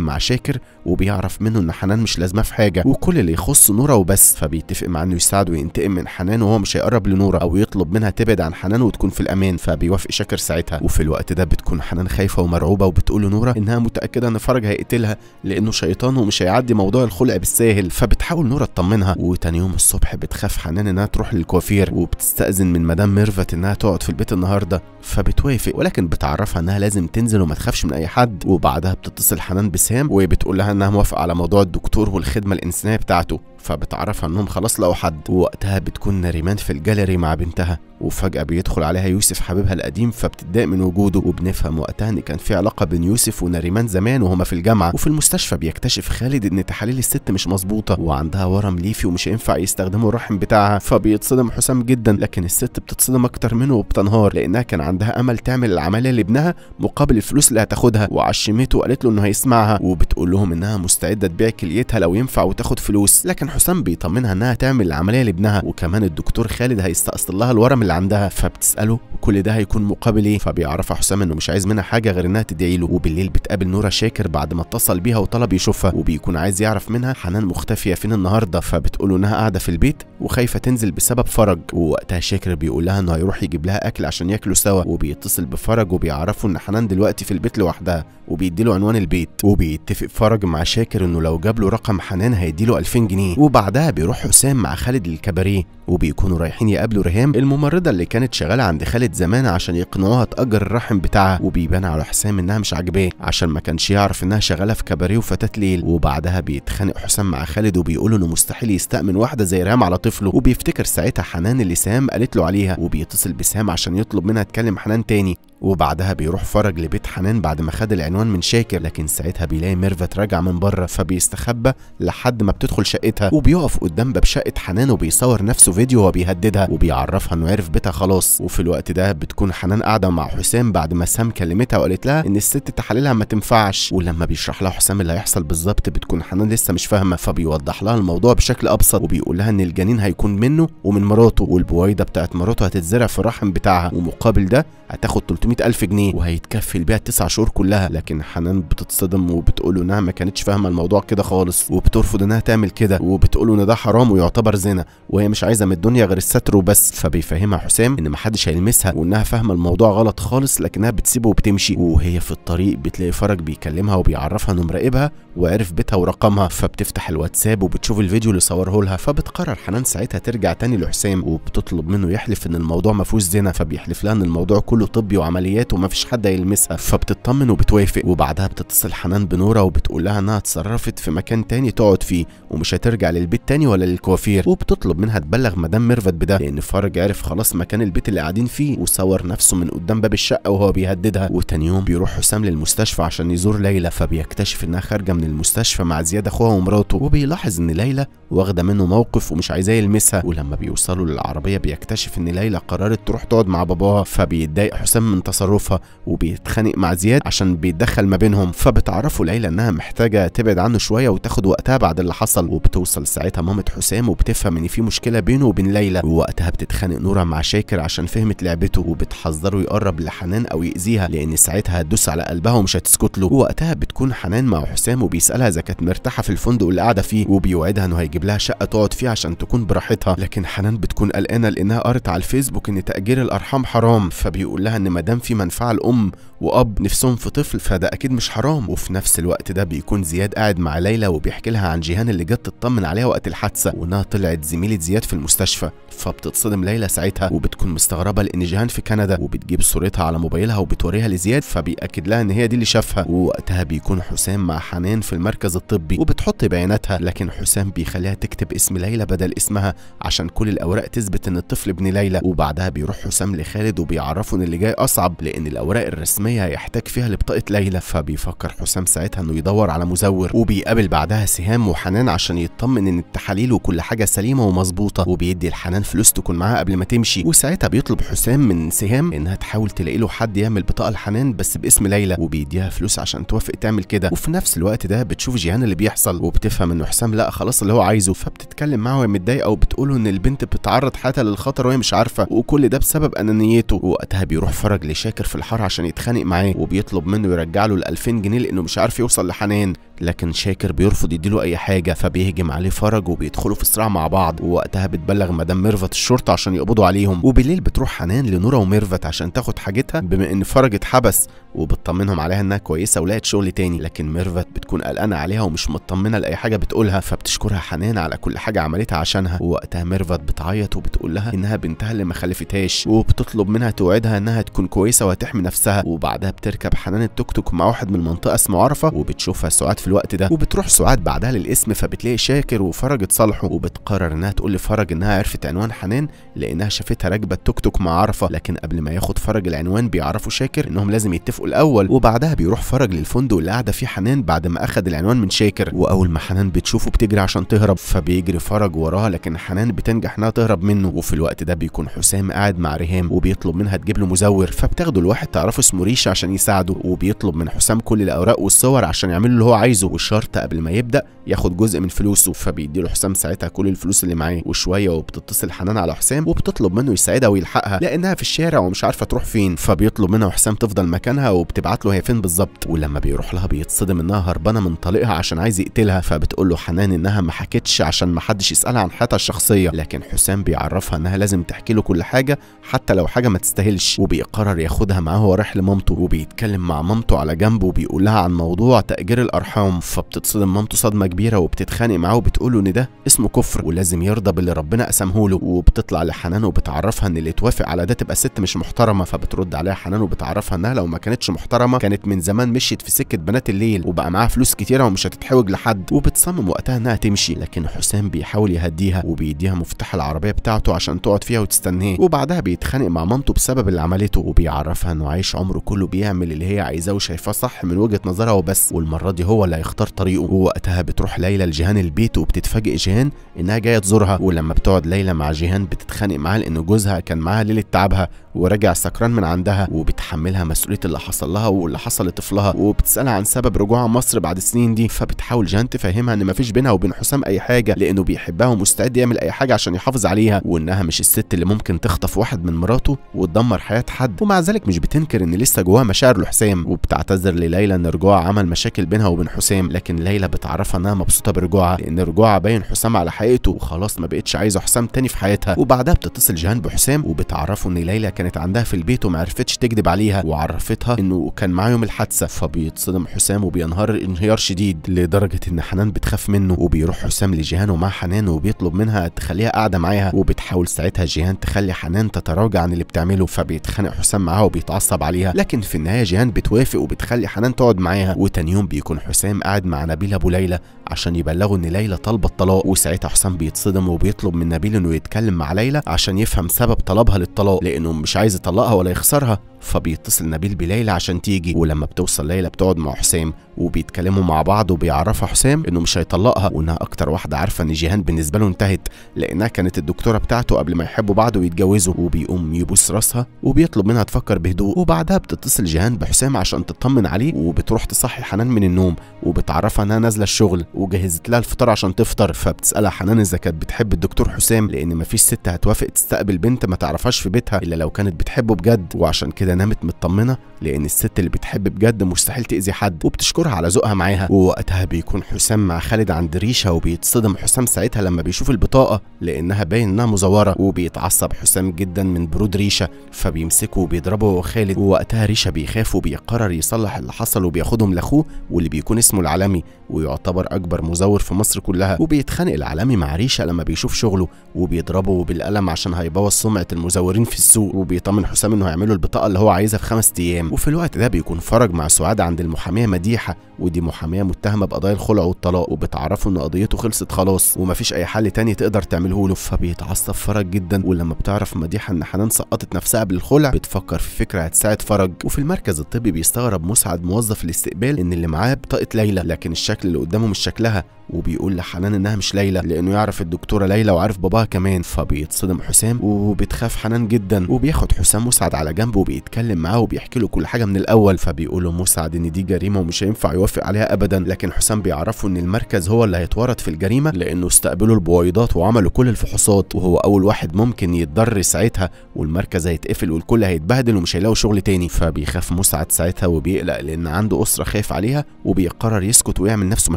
مع شاكر وبيعرف منه ان حنان مش لازمه في حاجه وكل اللي يخص نوره وبس فبيتفق مع انه يساعده ينتقم من حنان وهو مش هيقرب لنوره او يطلب منها تبعد عن حنان وتكون في الامان فبيوافق شاكر ساعتها وفي الوقت ده بتكون حنان خايفه ومرعوبه وبتقول لنوره انها متاكده ان فرج هيقتلها لانه شيطان ومش هيعدي موضوع الخلع بالساهل فبتحاول نوره تطمنها وتاني يوم الصبح بتخاف حنان انها تروح للكوافير وبتستاذن من مدام ميرفت انها تقعد في البيت النهارده فبتوافق ولكن بتعرفها انها لازم تنزل وما تخافش من اي حد وبعدها بتتصل حنان بسام وبتقول لها انها موافقه على موضوع الدكتور والخدمه الانسانيه بتاعته فبتعرفها انهم خلاص لقوا حد ووقتها بتكون ناريمان في الجاليري مع بنتها وفجأة بيدخل عليها يوسف حبيبها القديم فبتتضايق من وجوده وبنفهم وقتها ان كان في علاقة بين يوسف وناريمان زمان وهما في الجامعة وفي المستشفى بيكتشف خالد ان تحاليل الست مش مظبوطة وعندها ورم ليفي ومش هينفع يستخدموا الرحم بتاعها فبيتصدم حسام جدا لكن الست بتتصدم اكتر منه وبتنهار لانها كان عندها امل تعمل العملية لابنها مقابل الفلوس اللي هتاخدها وعشمته وقالت له انه هيسمعها وبتقول لهم انها مستعدة تبيع كليتها لو ينفع وتاخد فلوس لكن حسام بيطمنها انها تعمل العمليه لابنها وكمان الدكتور خالد هيستأصل لها الورم اللي عندها فبتساله كل ده هيكون مقابل ايه فبيعرفها حسام انه مش عايز منها حاجه غير انها تدعي له وبالليل بتقابل نوره شاكر بعد ما اتصل بيها وطلب يشوفها وبيكون عايز يعرف منها حنان مختفيه فين النهارده فبتقول انها قاعده في البيت وخايفه تنزل بسبب فرج ووقتها شاكر بيقول لها انه هيروح يجيب لها اكل عشان ياكلوا سوا وبيتصل بفرج وبيعرفوا ان حنان دلوقتي في البيت لوحدها وبيديله عنوان البيت وبيتفق فرج مع شاكر انه لو جاب له رقم حنان هيديله 2000 جنيه وبعدها بيروح حسام مع خالد للكباريه وبيكونوا رايحين يقابلوا ريهام الممرضه اللي كانت شغاله عند خالد زمان عشان يقنعوها تاجر الرحم بتاعها وبيبان على حسام انها مش عاجباه عشان ما كانش يعرف انها شغاله في كباريه وفتاه ليل وبعدها بيتخانق حسام مع خالد وبيقول انه مستحيل يستأمن واحده زي ريهام على طفله وبيفتكر ساعتها حنان اللي سهام قالت له عليها وبيتصل بسهام عشان يطلب منها تكلم حنان تاني وبعدها بيروح فرج لبيت حنان بعد ما خد العنوان من شاكر لكن ساعتها بيلاقي ميرفت راجعه من بره فبيستخبى لحد ما بتدخل شقتها وبيقف قدام باب شقه حنان وبيصور نفسه فيديو وهو بيهددها وبيعرفها انه عرف بيتها خلاص وفي الوقت ده بتكون حنان قاعده مع حسام بعد ما سام كلمتها وقالت لها ان الست تحاليلها ما تنفعش ولما بيشرح لها حسام اللي هيحصل بالظبط بتكون حنان لسه مش فاهمه فبيوضح لها الموضوع بشكل ابسط وبيقول لها ان الجنين هيكون منه ومن مراته والبويضه بتاعت مراته هتتزرع في الرحم بتاعها ومقابل ده هتاخد ألف جنيه وهيتكفل بيها التسع شهور كلها لكن حنان بتتصدم وبتقوله انها ما كانتش فاهمه الموضوع كده خالص وبترفض انها تعمل كده وبتقوله ان ده حرام ويعتبر زنا وهي مش عايزه من الدنيا غير الستر وبس فبيفهمها حسام ان محدش هيلمسها وانها فاهمه الموضوع غلط خالص لكنها بتسيبه وبتمشي وهي في الطريق بتلاقي فرج بيكلمها وبيعرفها انه مراقبها وعرف بيتها ورقمها فبتفتح الواتساب وبتشوف الفيديو اللي صوره لها فبتقرر حنان ساعتها ترجع تاني لحسام وبتطلب منه يحلف ان الموضوع ما فيهوش زنا فبيحلف لها ان الموضوع كله طبي وعمل العمليات وما فيش حد يلمسها فبتطمن وبتوافق وبعدها بتتصل حنان بنوره وبتقول لها انها اتصرفت في مكان تاني تقعد فيه ومش هترجع للبيت تاني ولا للكوافير وبتطلب منها تبلغ مدام ميرفت بده لان فرج عرف خلاص مكان البيت اللي قاعدين فيه وصور نفسه من قدام باب الشقه وهو بيهددها وتاني يوم بيروح حسام للمستشفى عشان يزور ليلى فبيكتشف انها خارجه من المستشفى مع زياد اخوها ومراته وبيلاحظ ان ليلى واخده منه موقف ومش عايزاه يلمسها ولما بيوصلوا للعربيه بيكتشف ان ليلى قررت تروح تقعد مع باباها فبيتضايق حسام من تصرفها وبيتخانق مع زياد عشان بيتدخل ما بينهم فبتعرفه ليلى انها محتاجه تبعد عنه شويه وتاخد وقتها بعد اللي حصل وبتوصل ساعتها مامة حسام وبتفهم ان في مشكله بينه وبين ليلى ووقتها بتتخانق نورة مع شاكر عشان فهمت لعبته وبتحذره يقرب لحنان او يأذيها لان ساعتها هتدوس على قلبها ومش هتسكت له ووقتها بتكون حنان مع حسام وبيسالها اذا كانت مرتاحه في الفندق اللي قاعده فيه وبيوعدها انه هيجيب لها شقه تقعد فيها عشان تكون براحتها لكن حنان بتكون قلقانه لانها قرت على الفيسبوك ان تاجير الارحام حرام فبيقول لها ان مدام كمان في منفعه لام واب نفسهم في طفل فده اكيد مش حرام وفي نفس الوقت ده بيكون زياد قاعد مع ليلى وبيحكي لها عن جيهان اللي جت تطمن عليها وقت الحادثه وانها طلعت زميله زياد في المستشفى فبتتصدم ليلى ساعتها وبتكون مستغربه لان جيهان في كندا وبتجيب صورتها على موبايلها وبتوريها لزياد فبياكد لها ان هي دي اللي شافها ووقتها بيكون حسام مع حنان في المركز الطبي وبتحط بياناتها لكن حسام بيخليها تكتب اسم ليلى بدل اسمها عشان كل الاوراق تثبت ان الطفل ابن ليلى وبعدها بيروح حسام لخالد وبيعرفه ان اللي جاي اصعب صعب لأن الأوراق الرسمية هيحتاج فيها لبطاقة ليلى فبيفكر حسام ساعتها إنه يدور على مزور وبيقابل بعدها سهام وحنان عشان يطمن إن التحاليل وكل حاجة سليمة ومظبوطة وبيدي لحنان فلوس تكون معاها قبل ما تمشي وساعتها بيطلب حسام من سهام إنها تحاول تلاقي له حد يعمل بطاقة لحنان بس باسم ليلى وبيديها فلوس عشان توافق تعمل كده وفي نفس الوقت ده بتشوف جيهان اللي بيحصل وبتفهم إنه حسام لا خلاص اللي هو عايزه فبتتكلم معاه وهي متضايقة وبتقوله إن البنت بتتعرض حتى للخطر وهي مش عارفة وكل ده بسبب أنانيته ووقتها بيروح فرج شاكر في الحاره عشان يتخانق معاه وبيطلب منه يرجع له ال 2000 جنيه لانه مش عارف يوصل لحنان لكن شاكر بيرفض يديله اي حاجه فبيهجم عليه فرج وبيدخلوا في صراع مع بعض ووقتها بتبلغ مدام ميرفت الشرطه عشان يقبضوا عليهم وبالليل بتروح حنان لنورا وميرفت عشان تاخد حاجتها بما ان فرج اتحبس وبتطمنهم عليها انها كويسه ولقت شغل تاني لكن ميرفت بتكون قلقانه عليها ومش مطمنه لاي حاجه بتقولها فبتشكرها حنان على كل حاجه عملتها عشانها ووقتها ميرفت بتعيط وبتقول لها انها بنتها اللي ما خلفتهاش وبتطلب منها توعدها انها تكون كويسه وهتحمي نفسها وبعدها بتركب حنان التوك توك مع واحد من المنطقة اسمه عرفه وبتشوفها سعاد في الوقت ده وبتروح سعاد بعدها للاسم فبتلاقي شاكر وفرج اتصالحوا وبتقرر انها تقول لفرج انها عرفت عنوان حنان لانها شافتها راكبه التوك توك مع عرفه لكن قبل ما ياخد فرج العنوان بيعرفوا شاكر انهم لازم يتفقوا الاول وبعدها بيروح فرج للفندق اللي قاعده فيه حنان بعد ما اخد العنوان من شاكر واول ما حنان بتشوفه بتجري عشان تهرب فبيجري فرج وراها لكن حنان بتنجح انها تهرب منه وفي الوقت ده بيكون حسام قاعد مع ريهام وبيطلب منها تجيب له مزور فبتاخده لواحد تعرفه اسمه ريشه عشان يساعده وبيطلب من حسام كل الاوراق والصور عشان يعمل له اللي هو عايزه عايزه والشرط قبل ما يبدا ياخد جزء من فلوسه فبيديله حسام ساعتها كل الفلوس اللي معاه وشويه وبتتصل حنان على حسام وبتطلب منه يساعدها ويلحقها لانها في الشارع ومش عارفه تروح فين فبيطلب منها وحسام تفضل مكانها وبتبعت له هي فين بالظبط ولما بيروح لها بيتصدم انها هربانه من طليقها عشان عايز يقتلها فبتقول له حنان انها ما حكتش عشان ما حدش يسالها عن حياتها الشخصيه لكن حسام بيعرفها انها لازم تحكي له كل حاجه حتى لو حاجه ما تستاهلش وبيقرر ياخدها معاه ورايح لمامته وبيتكلم مع مامته على جنبه وبيقول لها عن موضوع تاجير الارحام بتاعهم فبتتصدم مامته صدمه كبيره وبتتخانق معاه وبتقوله ان ده اسمه كفر ولازم يرضى باللي ربنا قسمه له وبتطلع لحنان وبتعرفها ان اللي توافق على ده تبقى ست مش محترمه فبترد عليها حنان وبتعرفها انها لو ما كانتش محترمه كانت من زمان مشيت في سكه بنات الليل وبقى معاها فلوس كتيره ومش هتتحوج لحد وبتصمم وقتها انها تمشي لكن حسام بيحاول يهديها وبيديها مفتاح العربيه بتاعته عشان تقعد فيها وتستناه وبعدها بيتخانق مع مامته بسبب اللي عملته وبيعرفها انه عايش عمره كله بيعمل اللي هي عايزاه وشايفاه صح من وجهه نظرها وبس والمره دي هو لا اللي هيختار طريقه ووقتها بتروح ليلى لجيهان البيت وبتتفاجئ جيهان انها جايه تزورها ولما بتقعد ليلى مع جيهان بتتخانق معاه لان جوزها كان معاها ليله تعبها وراجع سكران من عندها وبتحملها مسؤوليه اللي حصل لها واللي حصل لطفلها وبتسالها عن سبب رجوعها مصر بعد السنين دي فبتحاول جان تفهمها ان مفيش بينها وبين حسام اي حاجه لانه بيحبها ومستعد يعمل اي حاجه عشان يحافظ عليها وانها مش الست اللي ممكن تخطف واحد من مراته وتدمر حياه حد ومع ذلك مش بتنكر ان لسه جواها مشاعر لحسام وبتعتذر لليلى ان رجوعها عمل مشاكل بينها وبين حسام لكن ليلى بتعرفها انها مبسوطه برجوعها لان رجوعها باين حسام على حقيقته وخلاص ما بقتش عايزه حسام تاني في حياتها وبعدها بتتصل جهان بحسام وبتعرفه ان ليلى كانت عندها في البيت وما عرفتش تكذب عليها وعرفتها انه كان معاه يوم الحادثه فبيتصدم حسام وبينهار انهيار شديد لدرجه ان حنان بتخاف منه وبيروح حسام لجيهان ومع حنان وبيطلب منها تخليها قاعده معاها وبتحاول ساعتها جيهان تخلي حنان تتراجع عن اللي بتعمله فبيتخانق حسام معاها وبيتعصب عليها لكن في النهايه جيهان بتوافق وبتخلي حنان تقعد معاها وتاني يوم بيكون حسام قاعد مع نبيل ابو ليلى عشان يبلغوا ان ليلى طالبه الطلاق وساعتها حسام بيتصدم وبيطلب من نبيل انه يتكلم مع ليلى عشان يفهم سبب طلبها للطلاق لانه مش مش عايز يطلقها ولا يخسرها فبيتصل نبيل بليلى عشان تيجي ولما بتوصل ليلى بتقعد مع حسام وبيتكلموا مع بعض وبيعرفها حسام انه مش هيطلقها وانها اكتر واحده عارفه ان جيهان بالنسبه له انتهت لانها كانت الدكتوره بتاعته قبل ما يحبوا بعض ويتجوزوا وبيقوم يبوس راسها وبيطلب منها تفكر بهدوء وبعدها بتتصل جيهان بحسام عشان تطمن عليه وبتروح تصحي حنان من النوم وبتعرفها انها نازله الشغل وجهزت لها الفطار عشان تفطر فبتسالها حنان اذا كانت بتحب الدكتور حسام لان مفيش ست هتوافق تستقبل بنت ما تعرفهاش في بيتها الا لو كانت بتحبه بجد وعشان كده كده نامت مطمنه لان الست اللي بتحب بجد مستحيل تاذي حد وبتشكرها على ذوقها معاها ووقتها بيكون حسام مع خالد عند ريشه وبيتصدم حسام ساعتها لما بيشوف البطاقه لانها باين انها مزوره وبيتعصب حسام جدا من برود ريشه فبيمسكه وبيضربه خالد ووقتها ريشه بيخاف وبيقرر يصلح اللي حصل وبياخدهم لاخوه واللي بيكون اسمه العالمي ويعتبر اكبر مزور في مصر كلها وبيتخانق العالمي مع ريشه لما بيشوف شغله وبيضربه بالقلم عشان هيبوظ سمعه المزورين في السوق وبيطمن حسام انه هيعمله البطاقه اللي هو عايزها في خمس ايام وفي الوقت ده بيكون فرج مع سعاد عند المحاميه مديحه ودي محاميه متهمه بقضايا الخلع والطلاق وبتعرفه ان قضيته خلصت خلاص ومفيش اي حل تاني تقدر تعمله له فبيتعصب فرج جدا ولما بتعرف مديحه ان حنان سقطت نفسها بالخلع بتفكر في فكره هتساعد فرج وفي المركز الطبي بيستغرب مسعد موظف الاستقبال ان اللي معاه بطاقه ليلى لكن الشكل اللي قدامه مش شكلها وبيقول لحنان انها مش ليلى لانه يعرف الدكتوره ليلى وعارف باباها كمان فبيتصدم حسام وبتخاف حنان جدا وبياخد حسام مسعد على جنبه وبيتكلم معاه وبيحكي له كل حاجه من الاول فبيقول له مسعد ان دي جريمه ومش هينفع يوافق عليها ابدا لكن حسام بيعرفه ان المركز هو اللي هيتورط في الجريمه لانه استقبلوا البويضات وعملوا كل الفحوصات وهو اول واحد ممكن يتضر ساعتها والمركز هيتقفل والكل هيتبهدل ومش هيلاقوا شغل تاني فبيخاف مسعد ساعتها وبيقلق لان عنده اسره خايف عليها وبيقرر يسكت ويعمل نفسه ما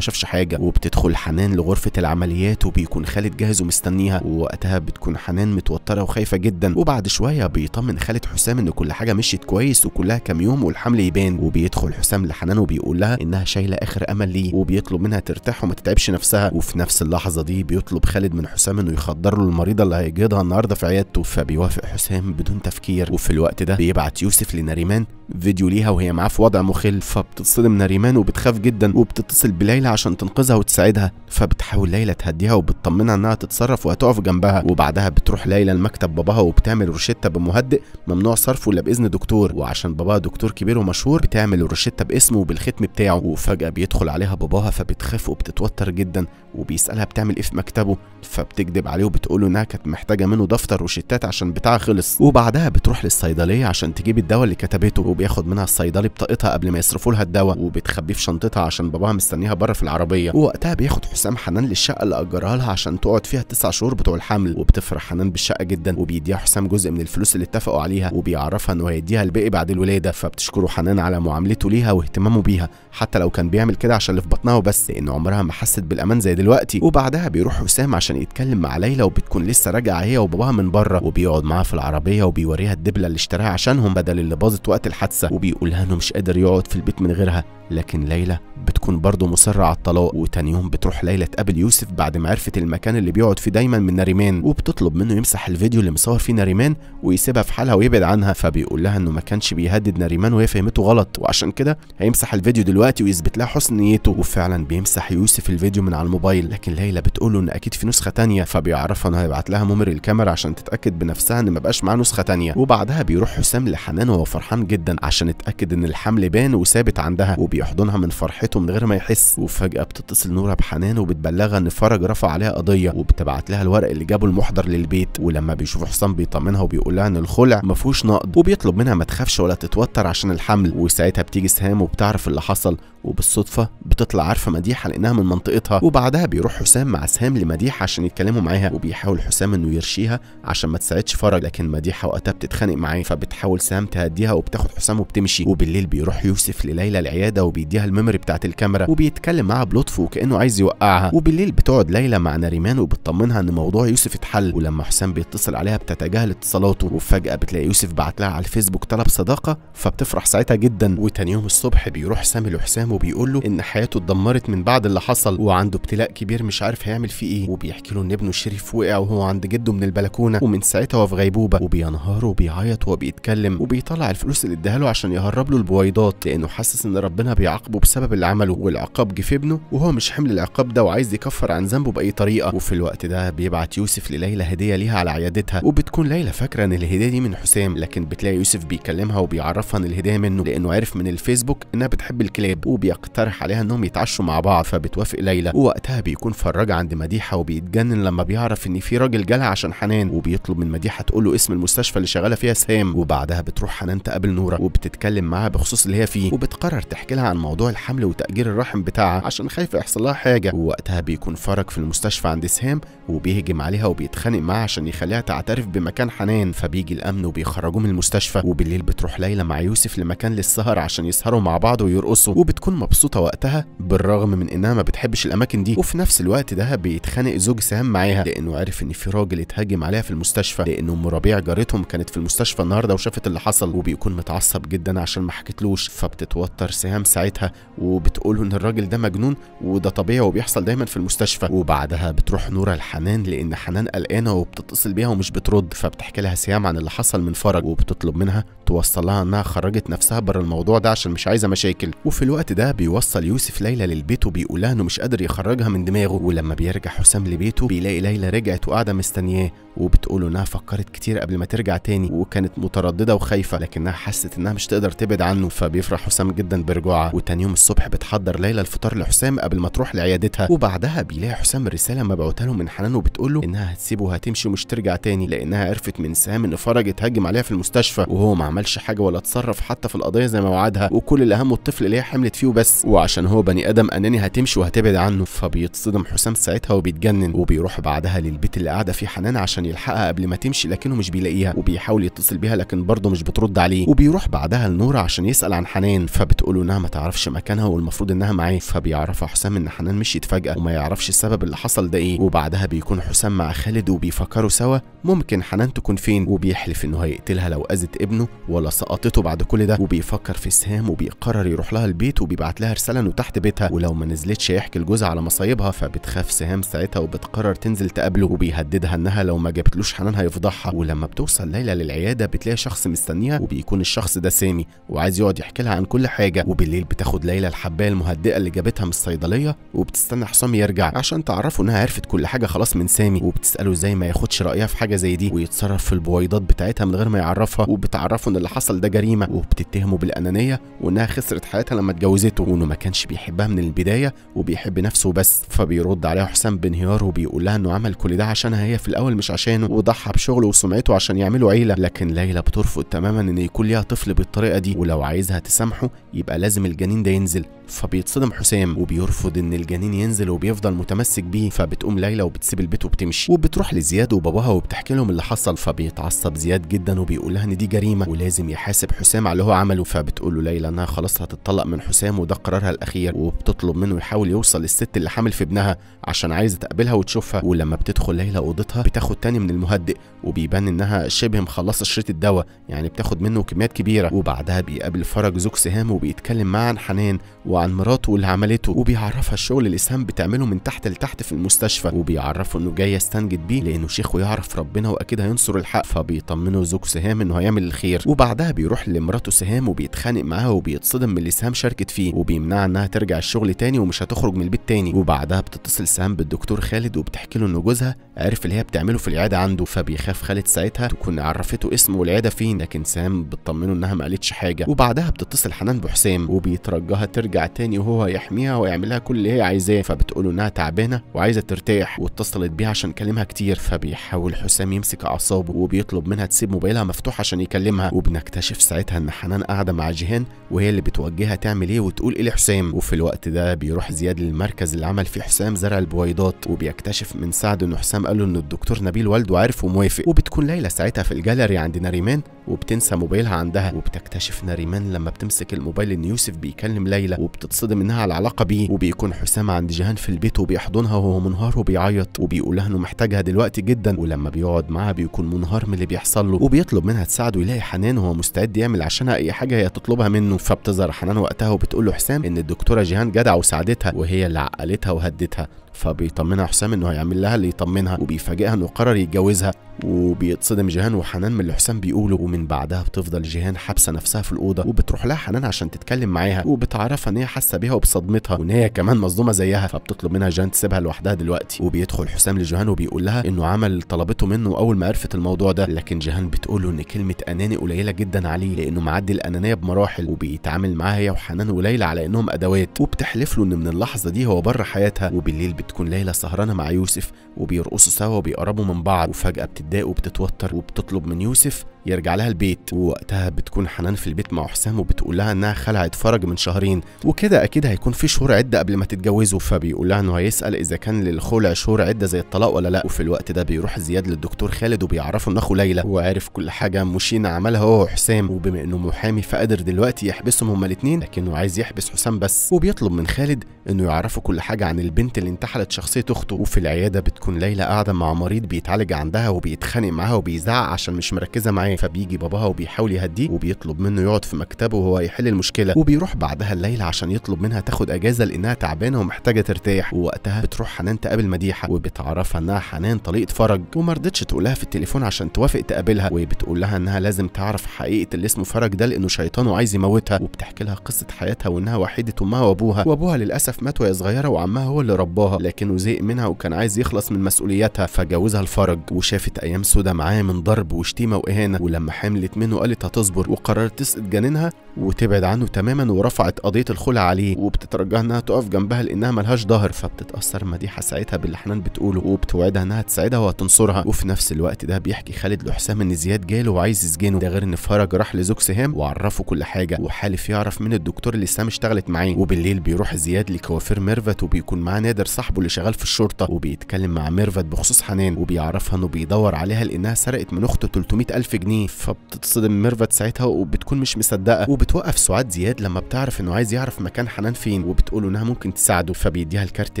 شافش حاجه وبتدخل حنان لغرفه العمليات وبيكون خالد جاهز ومستنيها ووقتها بتكون حنان متوتره وخايفه جدا وبعد شويه بيطمن خالد حسام ان كل حاجه مشيت كويس وكلها كام يوم والحمل يبان وبيدخل حسام لحنان وبيقول لها انها كلها شايله اخر امل ليه وبيطلب منها ترتاح وما تتعبش نفسها وفي نفس اللحظه دي بيطلب خالد من حسام انه يخدر له المريضه اللي هيجهضها النهارده في عيادته فبيوافق حسام بدون تفكير وفي الوقت ده بيبعت يوسف لنريمان فيديو ليها وهي معاه في وضع مخل فبتتصدم نريمان وبتخاف جدا وبتتصل بليلى عشان تنقذها وتساعدها فبتحاول ليلى تهديها وبتطمنها انها تتصرف وهتقف جنبها وبعدها بتروح ليلى لمكتب باباها وبتعمل روشته بمهدئ ممنوع صرفه الا باذن دكتور وعشان باباها دكتور كبير ومشهور بتعمل الروشته باسمه وبالختم بتاعه وفجأة بيدخل عليها باباها فبتخاف وبتتوتر جدا وبيسألها بتعمل ايه في مكتبه فبتكذب عليه وبتقوله انها كانت محتاجة منه دفتر وشتات عشان بتاعها خلص وبعدها بتروح للصيدلية عشان تجيب الدواء اللي كتبته وبياخد منها الصيدلي بطاقتها قبل ما يصرفوا لها الدواء وبتخبيه في شنطتها عشان باباها مستنيها بره في العربية ووقتها بياخد حسام حنان للشقة اللي أجرها لها عشان تقعد فيها التسع شهور بتوع الحمل وبتفرح حنان بالشقة جدا وبيديها حسام جزء من الفلوس اللي اتفقوا عليها وبيعرفها انه هيديها الباقي بعد الولادة فبتشكره حنان على معاملته ليها واهتمامه بيها حتى لو كان بيعمل كده عشان اللي في بطنها وبس لان عمرها ما حست بالامان زي دلوقتي وبعدها بيروح حسام عشان يتكلم مع ليلى بتكون لسه راجعه هي وباباها من بره وبيقعد معاها في العربيه وبيوريها الدبله اللي اشتراها عشانهم بدل اللي باظت وقت الحادثه وبيقولها انه مش قادر يقعد في البيت من غيرها لكن ليلى بتكون برضه مصرة على الطلاق وتاني يوم بتروح ليلى تقابل يوسف بعد ما عرفت المكان اللي بيقعد فيه دايما من ناريمان وبتطلب منه يمسح الفيديو اللي مصور فيه ناريمان ويسيبها في حالها ويبعد عنها فبيقول لها انه ما كانش بيهدد ناريمان وهي فهمته غلط وعشان كده هيمسح الفيديو دلوقتي ويثبت لها حسن نيته وفعلا بيمسح يوسف الفيديو من على الموبايل لكن ليلى بتقول له ان اكيد في نسخة تانية فبيعرفها انها هيبعت لها ممر الكاميرا عشان تتاكد بنفسها ان مبقاش معاه نسخه ثانيه وبعدها بيروح حسام لحنان وهو فرحان جدا عشان يتاكد ان الحمل بان وثابت عندها وبيحضنها من فرحته من غير ما يحس وفجاه بتتصل نوره بحنان وبتبلغها ان فرج رفع عليها قضيه وبتبعت لها الورق اللي جابه المحضر للبيت ولما بيشوف حسام بيطمنها وبيقول لها ان الخلع ما فيهوش نقد وبيطلب منها ما تخافش ولا تتوتر عشان الحمل وساعتها بتيجي سهام وبتعرف اللي حصل وبالصدفة بتطلع عارفة مديحة لأنها من منطقتها وبعدها بيروح حسام مع سهام لمديحة عشان يتكلموا معاها وبيحاول حسام إنه يرشيها عشان ما تساعدش فرج لكن مديحة وقتها بتتخانق معاه فبتحاول سهام تهديها وبتاخد حسام وبتمشي وبالليل بيروح يوسف لليلى العيادة وبيديها الميموري بتاعة الكاميرا وبيتكلم معاها بلطف وكأنه عايز يوقعها وبالليل بتقعد ليلى مع نريمان وبتطمنها إن موضوع يوسف اتحل ولما حسام بيتصل عليها بتتجاهل اتصالاته وفجأة بتلاقي يوسف بعت لها على الفيسبوك طلب صداقة فبتفرح ساعتها جدا وتاني يوم الصبح بيروح سامي لحسام قدامه بيقول له ان حياته اتدمرت من بعد اللي حصل وعنده ابتلاء كبير مش عارف هيعمل فيه ايه وبيحكي له ان ابنه الشريف وقع وهو عند جده من البلكونه ومن ساعتها وهو في غيبوبه وبينهار وبيعيط وهو بيتكلم وبيطلع الفلوس اللي اداها له عشان يهرب له البويضات لانه حاسس ان ربنا بيعاقبه بسبب اللي عمله والعقاب جه في ابنه وهو مش حمل العقاب ده وعايز يكفر عن ذنبه باي طريقه وفي الوقت ده بيبعت يوسف لليلى هديه ليها على عيادتها وبتكون ليلى فاكره ان الهديه دي من حسام لكن بتلاقي يوسف بيكلمها وبيعرفها ان الهديه منه لانه عرف من الفيسبوك انها بتحب الكلاب وبيقترح عليها انهم يتعشوا مع بعض فبتوافق ليلى ووقتها بيكون فرج عند مديحه وبيتجنن لما بيعرف ان في راجل جالها عشان حنان وبيطلب من مديحه تقول له اسم المستشفى اللي شغاله فيها سهام وبعدها بتروح حنان تقابل نوره وبتتكلم معاها بخصوص اللي هي فيه وبتقرر تحكي لها عن موضوع الحمل وتاجير الرحم بتاعها عشان خايفه يحصل لها حاجه ووقتها بيكون فرج في المستشفى عند سهام وبيهجم عليها وبيتخانق معاها عشان يخليها تعترف بمكان حنان فبيجي الامن وبيخرجوه من المستشفى وبالليل بتروح ليلى مع يوسف لمكان للسهر عشان يسهروا مع بعض ويرقصوا وبتكون بتكون مبسوطه وقتها بالرغم من انها ما بتحبش الاماكن دي وفي نفس الوقت ده بيتخانق زوج سهام معاها لانه عارف ان في راجل اتهاجم عليها في المستشفى لان ام ربيع جارتهم كانت في المستشفى النهارده وشافت اللي حصل وبيكون متعصب جدا عشان ما حكتلوش فبتتوتر سهام ساعتها وبتقوله ان الراجل ده مجنون وده طبيعي وبيحصل دايما في المستشفى وبعدها بتروح نوره لحنان لان حنان قلقانه وبتتصل بيها ومش بترد فبتحكي لها سهام عن اللي حصل من فرج وبتطلب منها توصل لها انها خرجت نفسها بره الموضوع ده عشان مش عايزه مشاكل وفي الوقت ده ده بيوصل يوسف ليلى للبيت وبيقول انه مش قادر يخرجها من دماغه ولما بيرجع حسام لبيته بيلاقي ليلى رجعت وقاعده مستنياه وبتقوله انها فكرت كتير قبل ما ترجع تاني وكانت متردده وخايفه لكنها حست انها مش تقدر تبعد عنه فبيفرح حسام جدا برجوعها وتاني يوم الصبح بتحضر ليلى الفطار لحسام قبل ما تروح لعيادتها وبعدها بيلاقي حسام رساله مبعوته له من حنان وبتقول له انها هتسيبه وهتمشي ومش ترجع تاني لانها عرفت من سام ان فرج اتهجم عليها في المستشفى وهو ما عملش حاجه ولا اتصرف حتى في القضيه زي ما وعدها وكل الاهم الطفل اللي هي حملت فيه وبس وعشان هو بني ادم اناني هتمشي وهتبعد عنه فبيتصدم حسام ساعتها وبيتجنن وبيروح بعدها للبيت اللي قاعده فيه حنان عشان يلحقها قبل ما تمشي لكنه مش بيلاقيها وبيحاول يتصل بيها لكن برضه مش بترد عليه وبيروح بعدها لنورة عشان يسال عن حنان فبتقول انها ما تعرفش مكانها والمفروض انها معاه فبيعرفها حسام ان حنان مشيت فجاه وما يعرفش السبب اللي حصل ده ايه وبعدها بيكون حسام مع خالد وبيفكروا سوا ممكن حنان تكون فين وبيحلف انه هيقتلها لو اذت ابنه ولا سقطته بعد كل ده وبيفكر في سهام وبيقرر يروح لها البيت وبيبقى بيبعت لها رساله انه تحت بيتها ولو ما نزلتش يحكي لجوزها على مصايبها فبتخاف سهام ساعتها وبتقرر تنزل تقابله وبيهددها انها لو ما جابتلوش حنان هيفضحها ولما بتوصل ليلى للعياده بتلاقي شخص مستنيها وبيكون الشخص ده سامي وعايز يقعد يحكي لها عن كل حاجه وبالليل بتاخد ليلى الحبايه المهدئه اللي جابتها من الصيدليه وبتستنى حسام يرجع عشان تعرفه انها عرفت كل حاجه خلاص من سامي وبتساله ازاي ما ياخدش رايها في حاجه زي دي ويتصرف في البويضات بتاعتها من غير ما يعرفها وبتعرفه ان اللي حصل ده جريمه وبتتهمه بالانانيه وانها خسرت حياتها لما اتجوزت زعلته وانه ما كانش بيحبها من البدايه وبيحب نفسه بس فبيرد عليها حسام بانهيار وبيقول لها انه عمل كل ده عشانها هي في الاول مش عشانه وضحى بشغله وسمعته عشان يعملوا عيله لكن ليلى بترفض تماما ان يكون ليها طفل بالطريقه دي ولو عايزها تسامحه يبقى لازم الجنين ده ينزل فبيتصدم حسام وبيرفض ان الجنين ينزل وبيفضل متمسك بيه فبتقوم ليلى وبتسيب البيت وبتمشي وبتروح لزياد وباباها وبتحكي لهم اللي حصل فبيتعصب زياد جدا وبيقول لها ان دي جريمه ولازم يحاسب حسام على اللي هو عمله فبتقول له ليلى انها خلاص هتتطلق من حسام وده قرارها الاخير وبتطلب منه يحاول يوصل للست اللي حامل في ابنها عشان عايزه تقابلها وتشوفها ولما بتدخل ليلى اوضتها بتاخد تاني من المهدئ وبيبان انها شبه مخلصه شريط الدواء يعني بتاخد منه كميات كبيره وبعدها بيقابل فرج زوج سهام وبيتكلم معاه عن حنان وعن مراته اللي عملته وبيعرفها الشغل اللي اسهام بتعمله من تحت لتحت في المستشفى وبيعرفه انه جاي يستنجد بيه لانه شيخه يعرف ربنا واكيد هينصر الحق فبيطمنه زوج سهام انه هيعمل الخير وبعدها بيروح لمراته سهام وبيتخانق معاها وبيتصدم من اللي سهام شاركت فيه وبيمنعها انها ترجع الشغل تاني ومش هتخرج من البيت تاني وبعدها بتتصل سهام بالدكتور خالد وبتحكي له ان جوزها عرف اللي هي بتعمله في العياده عنده فبيخاف خالد ساعتها تكون عرفته اسمه والعياده فين لكن سهام بتطمنه انها ما قالتش حاجه وبعدها بتتصل حنان بحسام وبيترجاها ترجع ترجع تاني وهو يحميها ويعملها كل اللي هي عايزاه فبتقول انها تعبانه وعايزه ترتاح واتصلت بيه عشان كلمها كتير فبيحاول حسام يمسك اعصابه وبيطلب منها تسيب موبايلها مفتوح عشان يكلمها وبنكتشف ساعتها ان حنان قاعده مع جيهان وهي اللي بتوجهها تعمل ايه وتقول ايه لحسام وفي الوقت ده بيروح زياد للمركز اللي عمل فيه حسام زرع البويضات وبيكتشف من سعد ان حسام قال له ان الدكتور نبيل والده عارف وموافق وبتكون ليلى ساعتها في الجاليري عند ناريمان وبتنسى موبايلها عندها وبتكتشف ناريمان لما بتمسك الموبايل ان يوسف بيكلم ليلى وبتتصدم انها على العلاقه بيه وبيكون حسام عند جيهان في البيت وبيحضنها وهو منهار وبيعيط وبيقول لها انه محتاجها دلوقتي جدا ولما بيقعد معاها بيكون منهار من اللي بيحصل له وبيطلب منها تساعده يلاقي حنان وهو مستعد يعمل عشانها اي حاجه هي تطلبها منه فبتظهر حنان وقتها وبتقول له حسام ان الدكتوره جيهان جدعه وساعدتها وهي اللي عقلتها وهدتها فبيطمنها حسام انه هيعمل لها اللي يطمنها وبيفاجئها انه قرر يتجوزها وبيتصدم جيهان وحنان من اللي حسام بيقوله ومن بعدها بتفضل جيهان حابسه نفسها في الاوضه وبتروح لها حنان عشان تتكلم معاها وبتعرفها ان هي حاسه بيها وبصدمتها وان هي كمان مصدومه زيها فبتطلب منها جيهان تسيبها لوحدها دلوقتي وبيدخل حسام لجيهان وبيقول لها انه عمل طلبته منه اول ما عرفت الموضوع ده لكن جيهان بتقوله ان كلمه اناني قليله جدا عليه لانه معدي الانانيه بمراحل وبيتعامل معاها هي وحنان وليلى على انهم ادوات وبتحلف له ان من اللحظه دي هو بره حياتها وبالليل تكون ليلى سهرانه مع يوسف وبيرقصوا سوا وبيقربوا من بعض وفجاه بتتضايق وبتتوتر وبتطلب من يوسف يرجع لها البيت ووقتها بتكون حنان في البيت مع حسام وبتقول لها انها خلعت فرج من شهرين وكده اكيد هيكون في شهور عده قبل ما تتجوزوا فبيقول لها انه هيسال اذا كان للخلع شهور عده زي الطلاق ولا لا وفي الوقت ده بيروح زياد للدكتور خالد وبيعرفه ان اخو ليلى وعارف كل حاجه مشينا عملها هو وحسام وبما انه محامي فقادر دلوقتي يحبسهم هما الاثنين لكنه عايز يحبس حسام بس وبيطلب من خالد انه يعرفه كل حاجه عن البنت اللي انتحلت شخصيه اخته وفي العياده بتكون ليلى قاعده مع مريض بيتعالج عندها وبيتخانق معاها وبيزعق عشان مش مركزه معاه يعني فبيجي باباها وبيحاول يهديه وبيطلب منه يقعد في مكتبه وهو يحل المشكله وبيروح بعدها الليله عشان يطلب منها تاخد اجازه لانها تعبانه ومحتاجه ترتاح ووقتها بتروح حنان تقابل مديحه وبتعرفها انها حنان طليقه فرج وما رضتش تقولها في التليفون عشان توافق تقابلها وبتقول لها انها لازم تعرف حقيقه اللي اسمه فرج ده لانه شيطانه عايز يموتها وبتحكي لها قصه حياتها وانها وحيده امها وابوها وابوها للاسف مات وهي صغيره وعمها هو اللي رباها لكنه زهق منها وكان عايز يخلص من مسؤولياتها فجوزها الفرج وشافت ايام سودا معاه من ضرب وشتيمه واهانه ولما حملت منه قالت هتصبر وقررت تسقط جنينها وتبعد عنه تماما ورفعت قضيه الخلع عليه وبتترجاها انها تقف جنبها لانها ملهاش ظهر فبتتاثر مديحه ساعتها باللي حنان بتقوله وبتوعدها انها تساعدها وهتنصرها وفي نفس الوقت ده بيحكي خالد لحسام ان زياد جاله وعايز يسجنه ده غير ان فرج راح لزوج سهام وعرفه كل حاجه وحالف يعرف من الدكتور اللي سام اشتغلت معاه وبالليل بيروح زياد لكوافير ميرفت وبيكون معاه نادر صاحبه اللي شغال في الشرطه وبيتكلم مع ميرفت بخصوص حنان وبيعرفها انه بيدور عليها لانها سرقت من اخته 300000 جنيه جنيه فبتتصدم ميرفت ساعتها وبتكون مش مصدقه وبتوقف سعاد زياد لما بتعرف انه عايز يعرف مكان حنان فين وبتقول انها ممكن تساعده فبيديها الكارت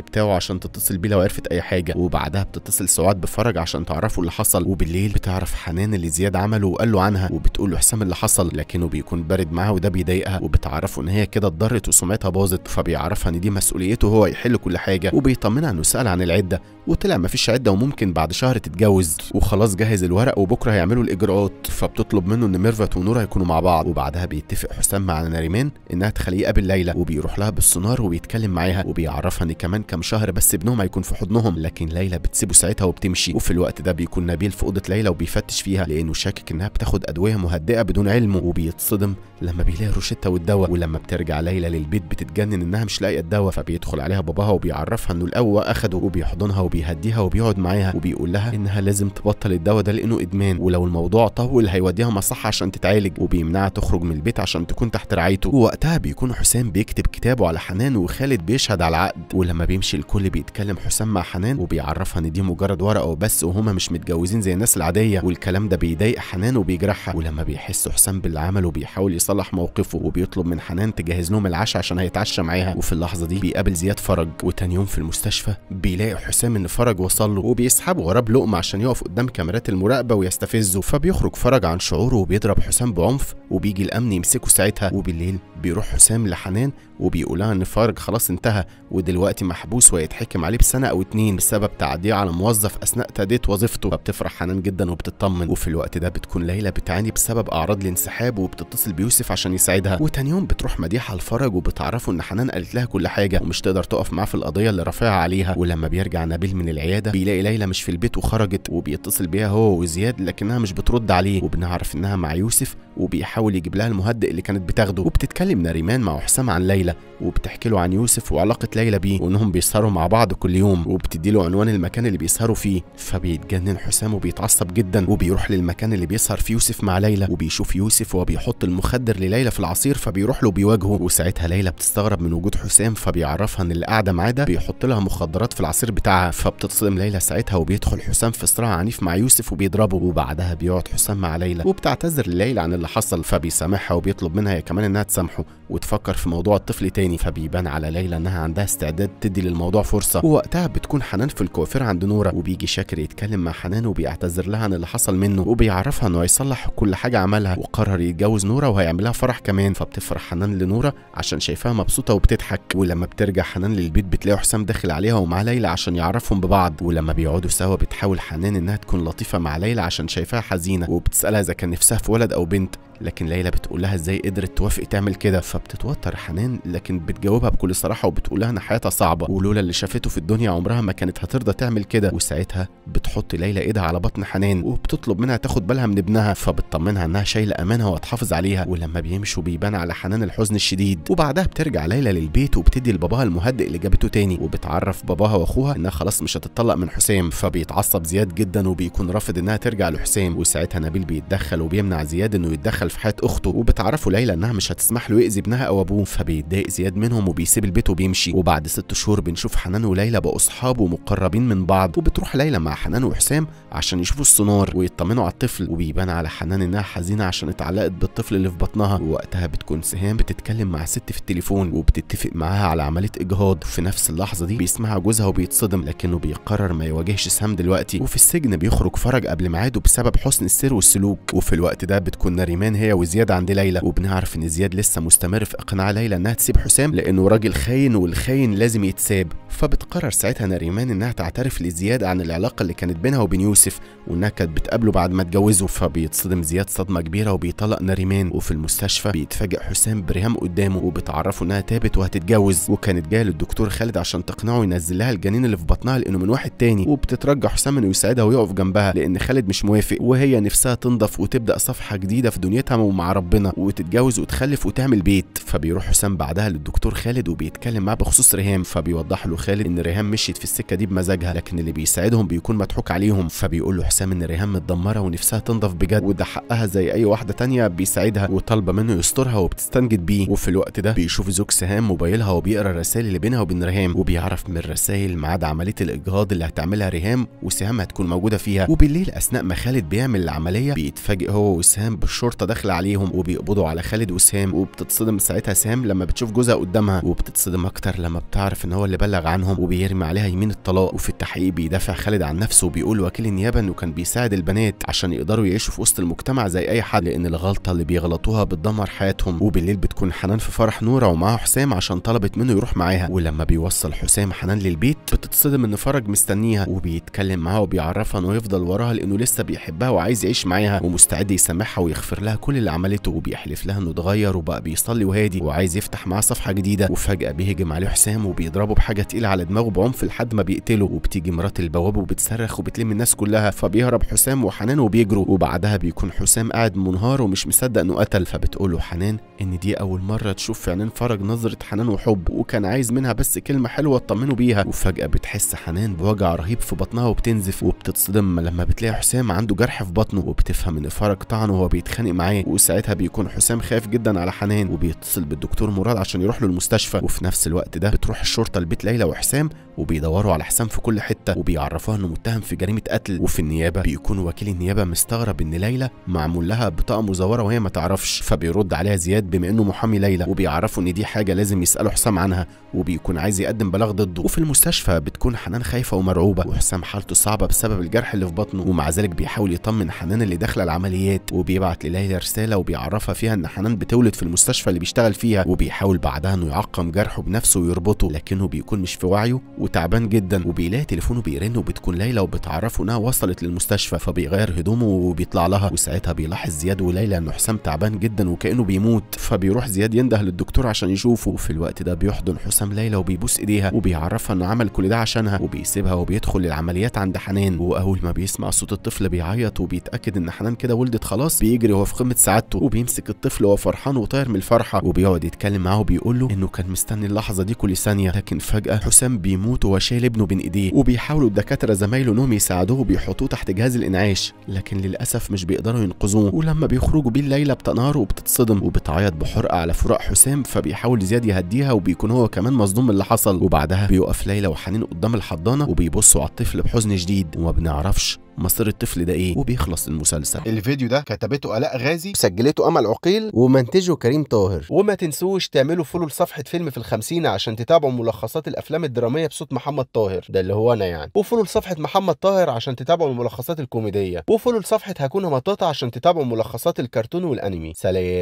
بتاعه عشان تتصل بيه لو عرفت اي حاجه وبعدها بتتصل سعاد بفرج عشان تعرفه اللي حصل وبالليل بتعرف حنان اللي زياد عمله وقال له عنها وبتقول له حسام اللي حصل لكنه بيكون بارد معاها وده بيضايقها وبتعرفه ان هي كده اتضرت وسمعتها باظت فبيعرفها ان دي مسؤوليته هو يحل كل حاجه وبيطمنها انه سال عن العده وطلع مفيش عده وممكن بعد شهر تتجوز وخلاص جهز الورق وبكره هيعملوا الاجراءات فبتطلب منه ان ميرفت ونورا يكونوا مع بعض وبعدها بيتفق حسام مع ناريمان انها تخليه يقابل ليلى وبيروح لها بالسونار وبيتكلم معاها وبيعرفها ان كمان كام شهر بس ابنهم هيكون في حضنهم لكن ليلى بتسيبه ساعتها وبتمشي وفي الوقت ده بيكون نبيل في اوضه ليلى وبيفتش فيها لانه شاكك انها بتاخد ادويه مهدئه بدون علمه وبيتصدم لما بيلاقي روشته والدواء ولما بترجع ليلى للبيت بتتجنن انها مش لاقيه الدواء فبيدخل عليها باباها وبيعرفها انه القوه اخده وبيحضنها وبيهديها وبيقعد معاها وبيقول لها انها لازم تبطل الدواء ده لانه ادمان ولو الموضوع طول اللي هيوديها مصحة عشان تتعالج وبيمنعها تخرج من البيت عشان تكون تحت رعايته ووقتها بيكون حسام بيكتب كتابه على حنان وخالد بيشهد على العقد ولما بيمشي الكل بيتكلم حسام مع حنان وبيعرفها ان دي مجرد ورقة وبس وهما مش متجوزين زي الناس العادية والكلام ده بيضايق حنان وبيجرحها ولما بيحس حسام باللي عمله بيحاول يصلح موقفه وبيطلب من حنان تجهز لهم العشاء عشان هيتعشى معاها وفي اللحظة دي بيقابل زياد فرج وتاني يوم في المستشفى بيلاقي حسام ان فرج وصل له وبيسحبه وراه بلقمة عشان يقف قدام كاميرات المراقبة ويستفزه فبيخرج بيتفرج عن شعوره وبيضرب حسام بعنف وبيجي الامن يمسكه ساعتها وبالليل بيروح حسام لحنان وبيقولها ان فارج خلاص انتهى ودلوقتي محبوس ويتحكم عليه بسنه او اتنين بسبب تعديه على موظف اثناء تاديه وظيفته فبتفرح حنان جدا وبتطمن وفي الوقت ده بتكون ليلى بتعاني بسبب اعراض الانسحاب وبتتصل بيوسف عشان يساعدها وتاني يوم بتروح مديحه لفرج وبتعرفه ان حنان قالت لها كل حاجه ومش تقدر تقف معاه في القضيه اللي رافعها عليها ولما بيرجع نبيل من العياده بيلاقي ليلى مش في البيت وخرجت وبيتصل بيها هو وزياد لكنها مش بترد عليه وبنعرف انها مع يوسف وبيحاول يجيب لها المهدئ اللي كانت بتاخده وبتتكلم ناريمان مع حسام عن ليلى وبتحكي له عن يوسف وعلاقه ليلى بيه وانهم بيسهروا مع بعض كل يوم وبتدي له عنوان المكان اللي بيسهروا فيه فبيتجنن حسام وبيتعصب جدا وبيروح للمكان اللي بيسهر فيه يوسف مع ليلى وبيشوف يوسف وهو بيحط المخدر لليلى في العصير فبيروح له بيواجهه وساعتها ليلى بتستغرب من وجود حسام فبيعرفها ان اللي قاعده معاه ده بيحط لها مخدرات في العصير بتاعها فبتتصدم ليلى ساعتها وبيدخل حسام في صراع عنيف مع يوسف وبيضربه وبعدها بيقعد حسام مع ليلى وبتعتذر لليلى عن اللي حصل فبيسامحها وبيطلب منها هي كمان انها تسامحه وتفكر في موضوع الطفل تاني فبيبان على ليلى انها عندها استعداد تدي للموضوع فرصه ووقتها بتكون حنان في الكوافير عند نوره وبيجي شاكر يتكلم مع حنان وبيعتذر لها عن اللي حصل منه وبيعرفها انه هيصلح كل حاجه عملها وقرر يتجوز نوره وهيعملها فرح كمان فبتفرح حنان لنوره عشان شايفاها مبسوطه وبتضحك ولما بترجع حنان للبيت بتلاقي حسام داخل عليها ومع ليلى عشان يعرفهم ببعض ولما بيقعدوا سوا بتحاول حنان انها تكون لطيفه مع ليلى عشان شايفاها حزينه وبتسالها اذا كان نفسها في ولد او بنت und لكن ليلى بتقول لها ازاي قدرت توافق تعمل كده فبتتوتر حنان لكن بتجاوبها بكل صراحه وبتقول لها ان حياتها صعبه ولولا اللي شافته في الدنيا عمرها ما كانت هترضى تعمل كده وساعتها بتحط ليلى ايدها على بطن حنان وبتطلب منها تاخد بالها من ابنها فبتطمنها انها شايله امانها وهتحافظ عليها ولما بيمشوا بيبان على حنان الحزن الشديد وبعدها بترجع ليلى للبيت وبتدي لباباها المهدئ اللي جابته تاني وبتعرف باباها واخوها انها خلاص مش هتطلق من حسام فبيتعصب زياد جدا وبيكون رافض انها ترجع لحسام وساعتها نبيل بيتدخل وبيمنع زياد انه يتدخل في حياه اخته وبتعرفه ليلى انها مش هتسمح له ياذي ابنها او ابوه فبيتضايق زياد منهم وبيسيب البيت وبيمشي وبعد ست شهور بنشوف حنان وليلى بقوا اصحاب ومقربين من بعض وبتروح ليلى مع حنان وحسام عشان يشوفوا السونار ويطمنوا على الطفل وبيبان على حنان انها حزينه عشان اتعلقت بالطفل اللي في بطنها ووقتها بتكون سهام بتتكلم مع ست في التليفون وبتتفق معاها على عمليه اجهاض في نفس اللحظه دي بيسمعها جوزها وبيتصدم لكنه بيقرر ما يواجهش سهام دلوقتي وفي السجن بيخرج فرج قبل ميعاده بسبب حسن السير والسلوك وفي الوقت ده بتكون ناريمان هي وزياد عند ليلى وبنعرف ان زياد لسه مستمر في اقناع ليلى انها تسيب حسام لانه راجل خاين والخاين لازم يتساب فبتقرر ساعتها نريمان انها تعترف لزياد عن العلاقه اللي كانت بينها وبين يوسف وانها كانت بتقابله بعد ما اتجوزه فبيتصدم زياد صدمه كبيره وبيطلق نريمان وفي المستشفى بيتفاجئ حسام بريهام قدامه وبتعرفه انها تابت وهتتجوز وكانت جايه للدكتور خالد عشان تقنعه ينزل لها الجنين اللي في بطنها لانه من واحد تاني وبتترجى حسام انه يساعدها ويقف جنبها لان خالد مش موافق وهي نفسها تنضف وتبدا صفحه جديده في دنيتها حياتها ومع ربنا وتتجوز وتخلف وتعمل بيت فبيروح حسام بعدها للدكتور خالد وبيتكلم معاه بخصوص ريهام فبيوضح له خالد ان ريهام مشيت في السكه دي بمزاجها لكن اللي بيساعدهم بيكون مضحوك عليهم فبيقول له حسام ان ريهام متدمره ونفسها تنضف بجد وده حقها زي اي واحده تانية بيساعدها وطالبه منه يسترها وبتستنجد بيه وفي الوقت ده بيشوف زوج سهام موبايلها وبيقرا الرسائل اللي بينها وبين ريهام وبيعرف من الرسائل ميعاد عمليه الاجهاض اللي هتعملها ريهام وسهام هتكون موجوده فيها وبالليل اثناء ما خالد بيعمل العمليه بيتفاجئ هو وسهام بالشرطه داخله عليهم وبيقبضوا على خالد وسام وبتتصدم ساعتها سام لما بتشوف جوزها قدامها وبتتصدم اكتر لما بتعرف ان هو اللي بلغ عنهم وبيرمي عليها يمين الطلاق وفي التحقيق بيدافع خالد عن نفسه وبيقول وكيل النيابه انه كان بيساعد البنات عشان يقدروا يعيشوا في وسط المجتمع زي اي حد لان الغلطه اللي بيغلطوها بتدمر حياتهم وبالليل بتكون حنان في فرح نوره ومعاه حسام عشان طلبت منه يروح معاها ولما بيوصل حسام حنان للبيت بتتصدم ان فرج مستنيها وبيتكلم معاها وبيعرفها انه يفضل وراها لانه لسه بيحبها وعايز يعيش معاها ومستعد يسامحها ويغفر لها كل اللي عملته وبيحلف لها انه اتغير وبقى بيصلي وهادي وعايز يفتح معاه صفحه جديده وفجاه بيهجم عليه حسام وبيضربه بحاجه تقيله على دماغه بعنف لحد ما بيقتله وبتيجي مرات البواب وبتصرخ وبتلم الناس كلها فبيهرب حسام وحنان وبيجروا وبعدها بيكون حسام قاعد منهار ومش مصدق انه قتل فبتقول له حنان ان دي اول مره تشوف في عينين فرج نظره حنان وحب وكان عايز منها بس كلمه حلوه تطمنه بيها وفجاه بتحس حنان بوجع رهيب في بطنها وبتنزف وبتتصدم لما بتلاقي حسام عنده جرح في بطنه وبتفهم ان فرج طعنه وهو بيتخانق معاه معاه وساعتها بيكون حسام خايف جدا على حنان وبيتصل بالدكتور مراد عشان يروح له المستشفى وفي نفس الوقت ده بتروح الشرطه لبيت ليلى وحسام وبيدوروا على حسام في كل حته وبيعرفوها انه متهم في جريمه قتل وفي النيابه بيكون وكيل النيابه مستغرب ان ليلى معمول لها بطاقه مزوره وهي ما تعرفش فبيرد عليها زياد بما انه محامي ليلى وبيعرفوا ان دي حاجه لازم يسالوا حسام عنها وبيكون عايز يقدم بلاغ ضده وفي المستشفى بتكون حنان خايفه ومرعوبه وحسام حالته صعبه بسبب الجرح اللي في بطنه ومع ذلك بيحاول يطمن حنان اللي داخله العمليات وبيبعت لليلى رساله وبيعرفها فيها ان حنان بتولد في المستشفى اللي بيشتغل فيها وبيحاول بعدها انه يعقم جرحه بنفسه ويربطه لكنه بيكون مش في وعيه وتعبان جدا وبيلاقي تليفونه بيرن وبتكون ليلى وبتعرفه انها وصلت للمستشفى فبيغير هدومه وبيطلع لها وساعتها بيلاحظ زياد وليلى انه حسام تعبان جدا وكانه بيموت فبيروح زياد ينده للدكتور عشان يشوفه في الوقت ده بيحضن حسام ليلى وبيبوس ايديها وبيعرفها انه عمل كل ده عشانها وبيسيبها وبيدخل للعمليات عند حنان واول ما بيسمع صوت الطفل بيعيط وبيتاكد ان حنان كده ولدت خلاص بيجري وهو في قمه عمة سعادته وبيمسك الطفل وهو فرحان وطاير من الفرحة وبيقعد يتكلم معاه وبيقول له انه كان مستني اللحظة دي كل ثانية لكن فجأة حسام بيموت وهو شايل ابنه بين ايديه وبيحاولوا الدكاترة زمايله انهم يساعدوه وبيحطوه تحت جهاز الانعاش لكن للاسف مش بيقدروا ينقذوه ولما بيخرجوا بيه الليلة بتنهار وبتتصدم وبتعيط بحرقة على فراق حسام فبيحاول زياد يهديها وبيكون هو كمان مصدوم من اللي حصل وبعدها بيقف ليلى وحنين قدام الحضانة وبيبصوا على الطفل بحزن شديد وما بنعرفش مصير الطفل ده ايه وبيخلص المسلسل الفيديو ده كتبته الاء غازي سجلته امل عقيل ومنتجه كريم طاهر وما تنسوش تعملوا فولو لصفحه فيلم في الخمسين عشان تتابعوا ملخصات الافلام الدراميه بصوت محمد طاهر ده اللي هو انا يعني وفولو لصفحه محمد طاهر عشان تتابعوا الملخصات الكوميديه وفولو لصفحه هكون مطاطه عشان تتابعوا ملخصات الكرتون والانمي سلام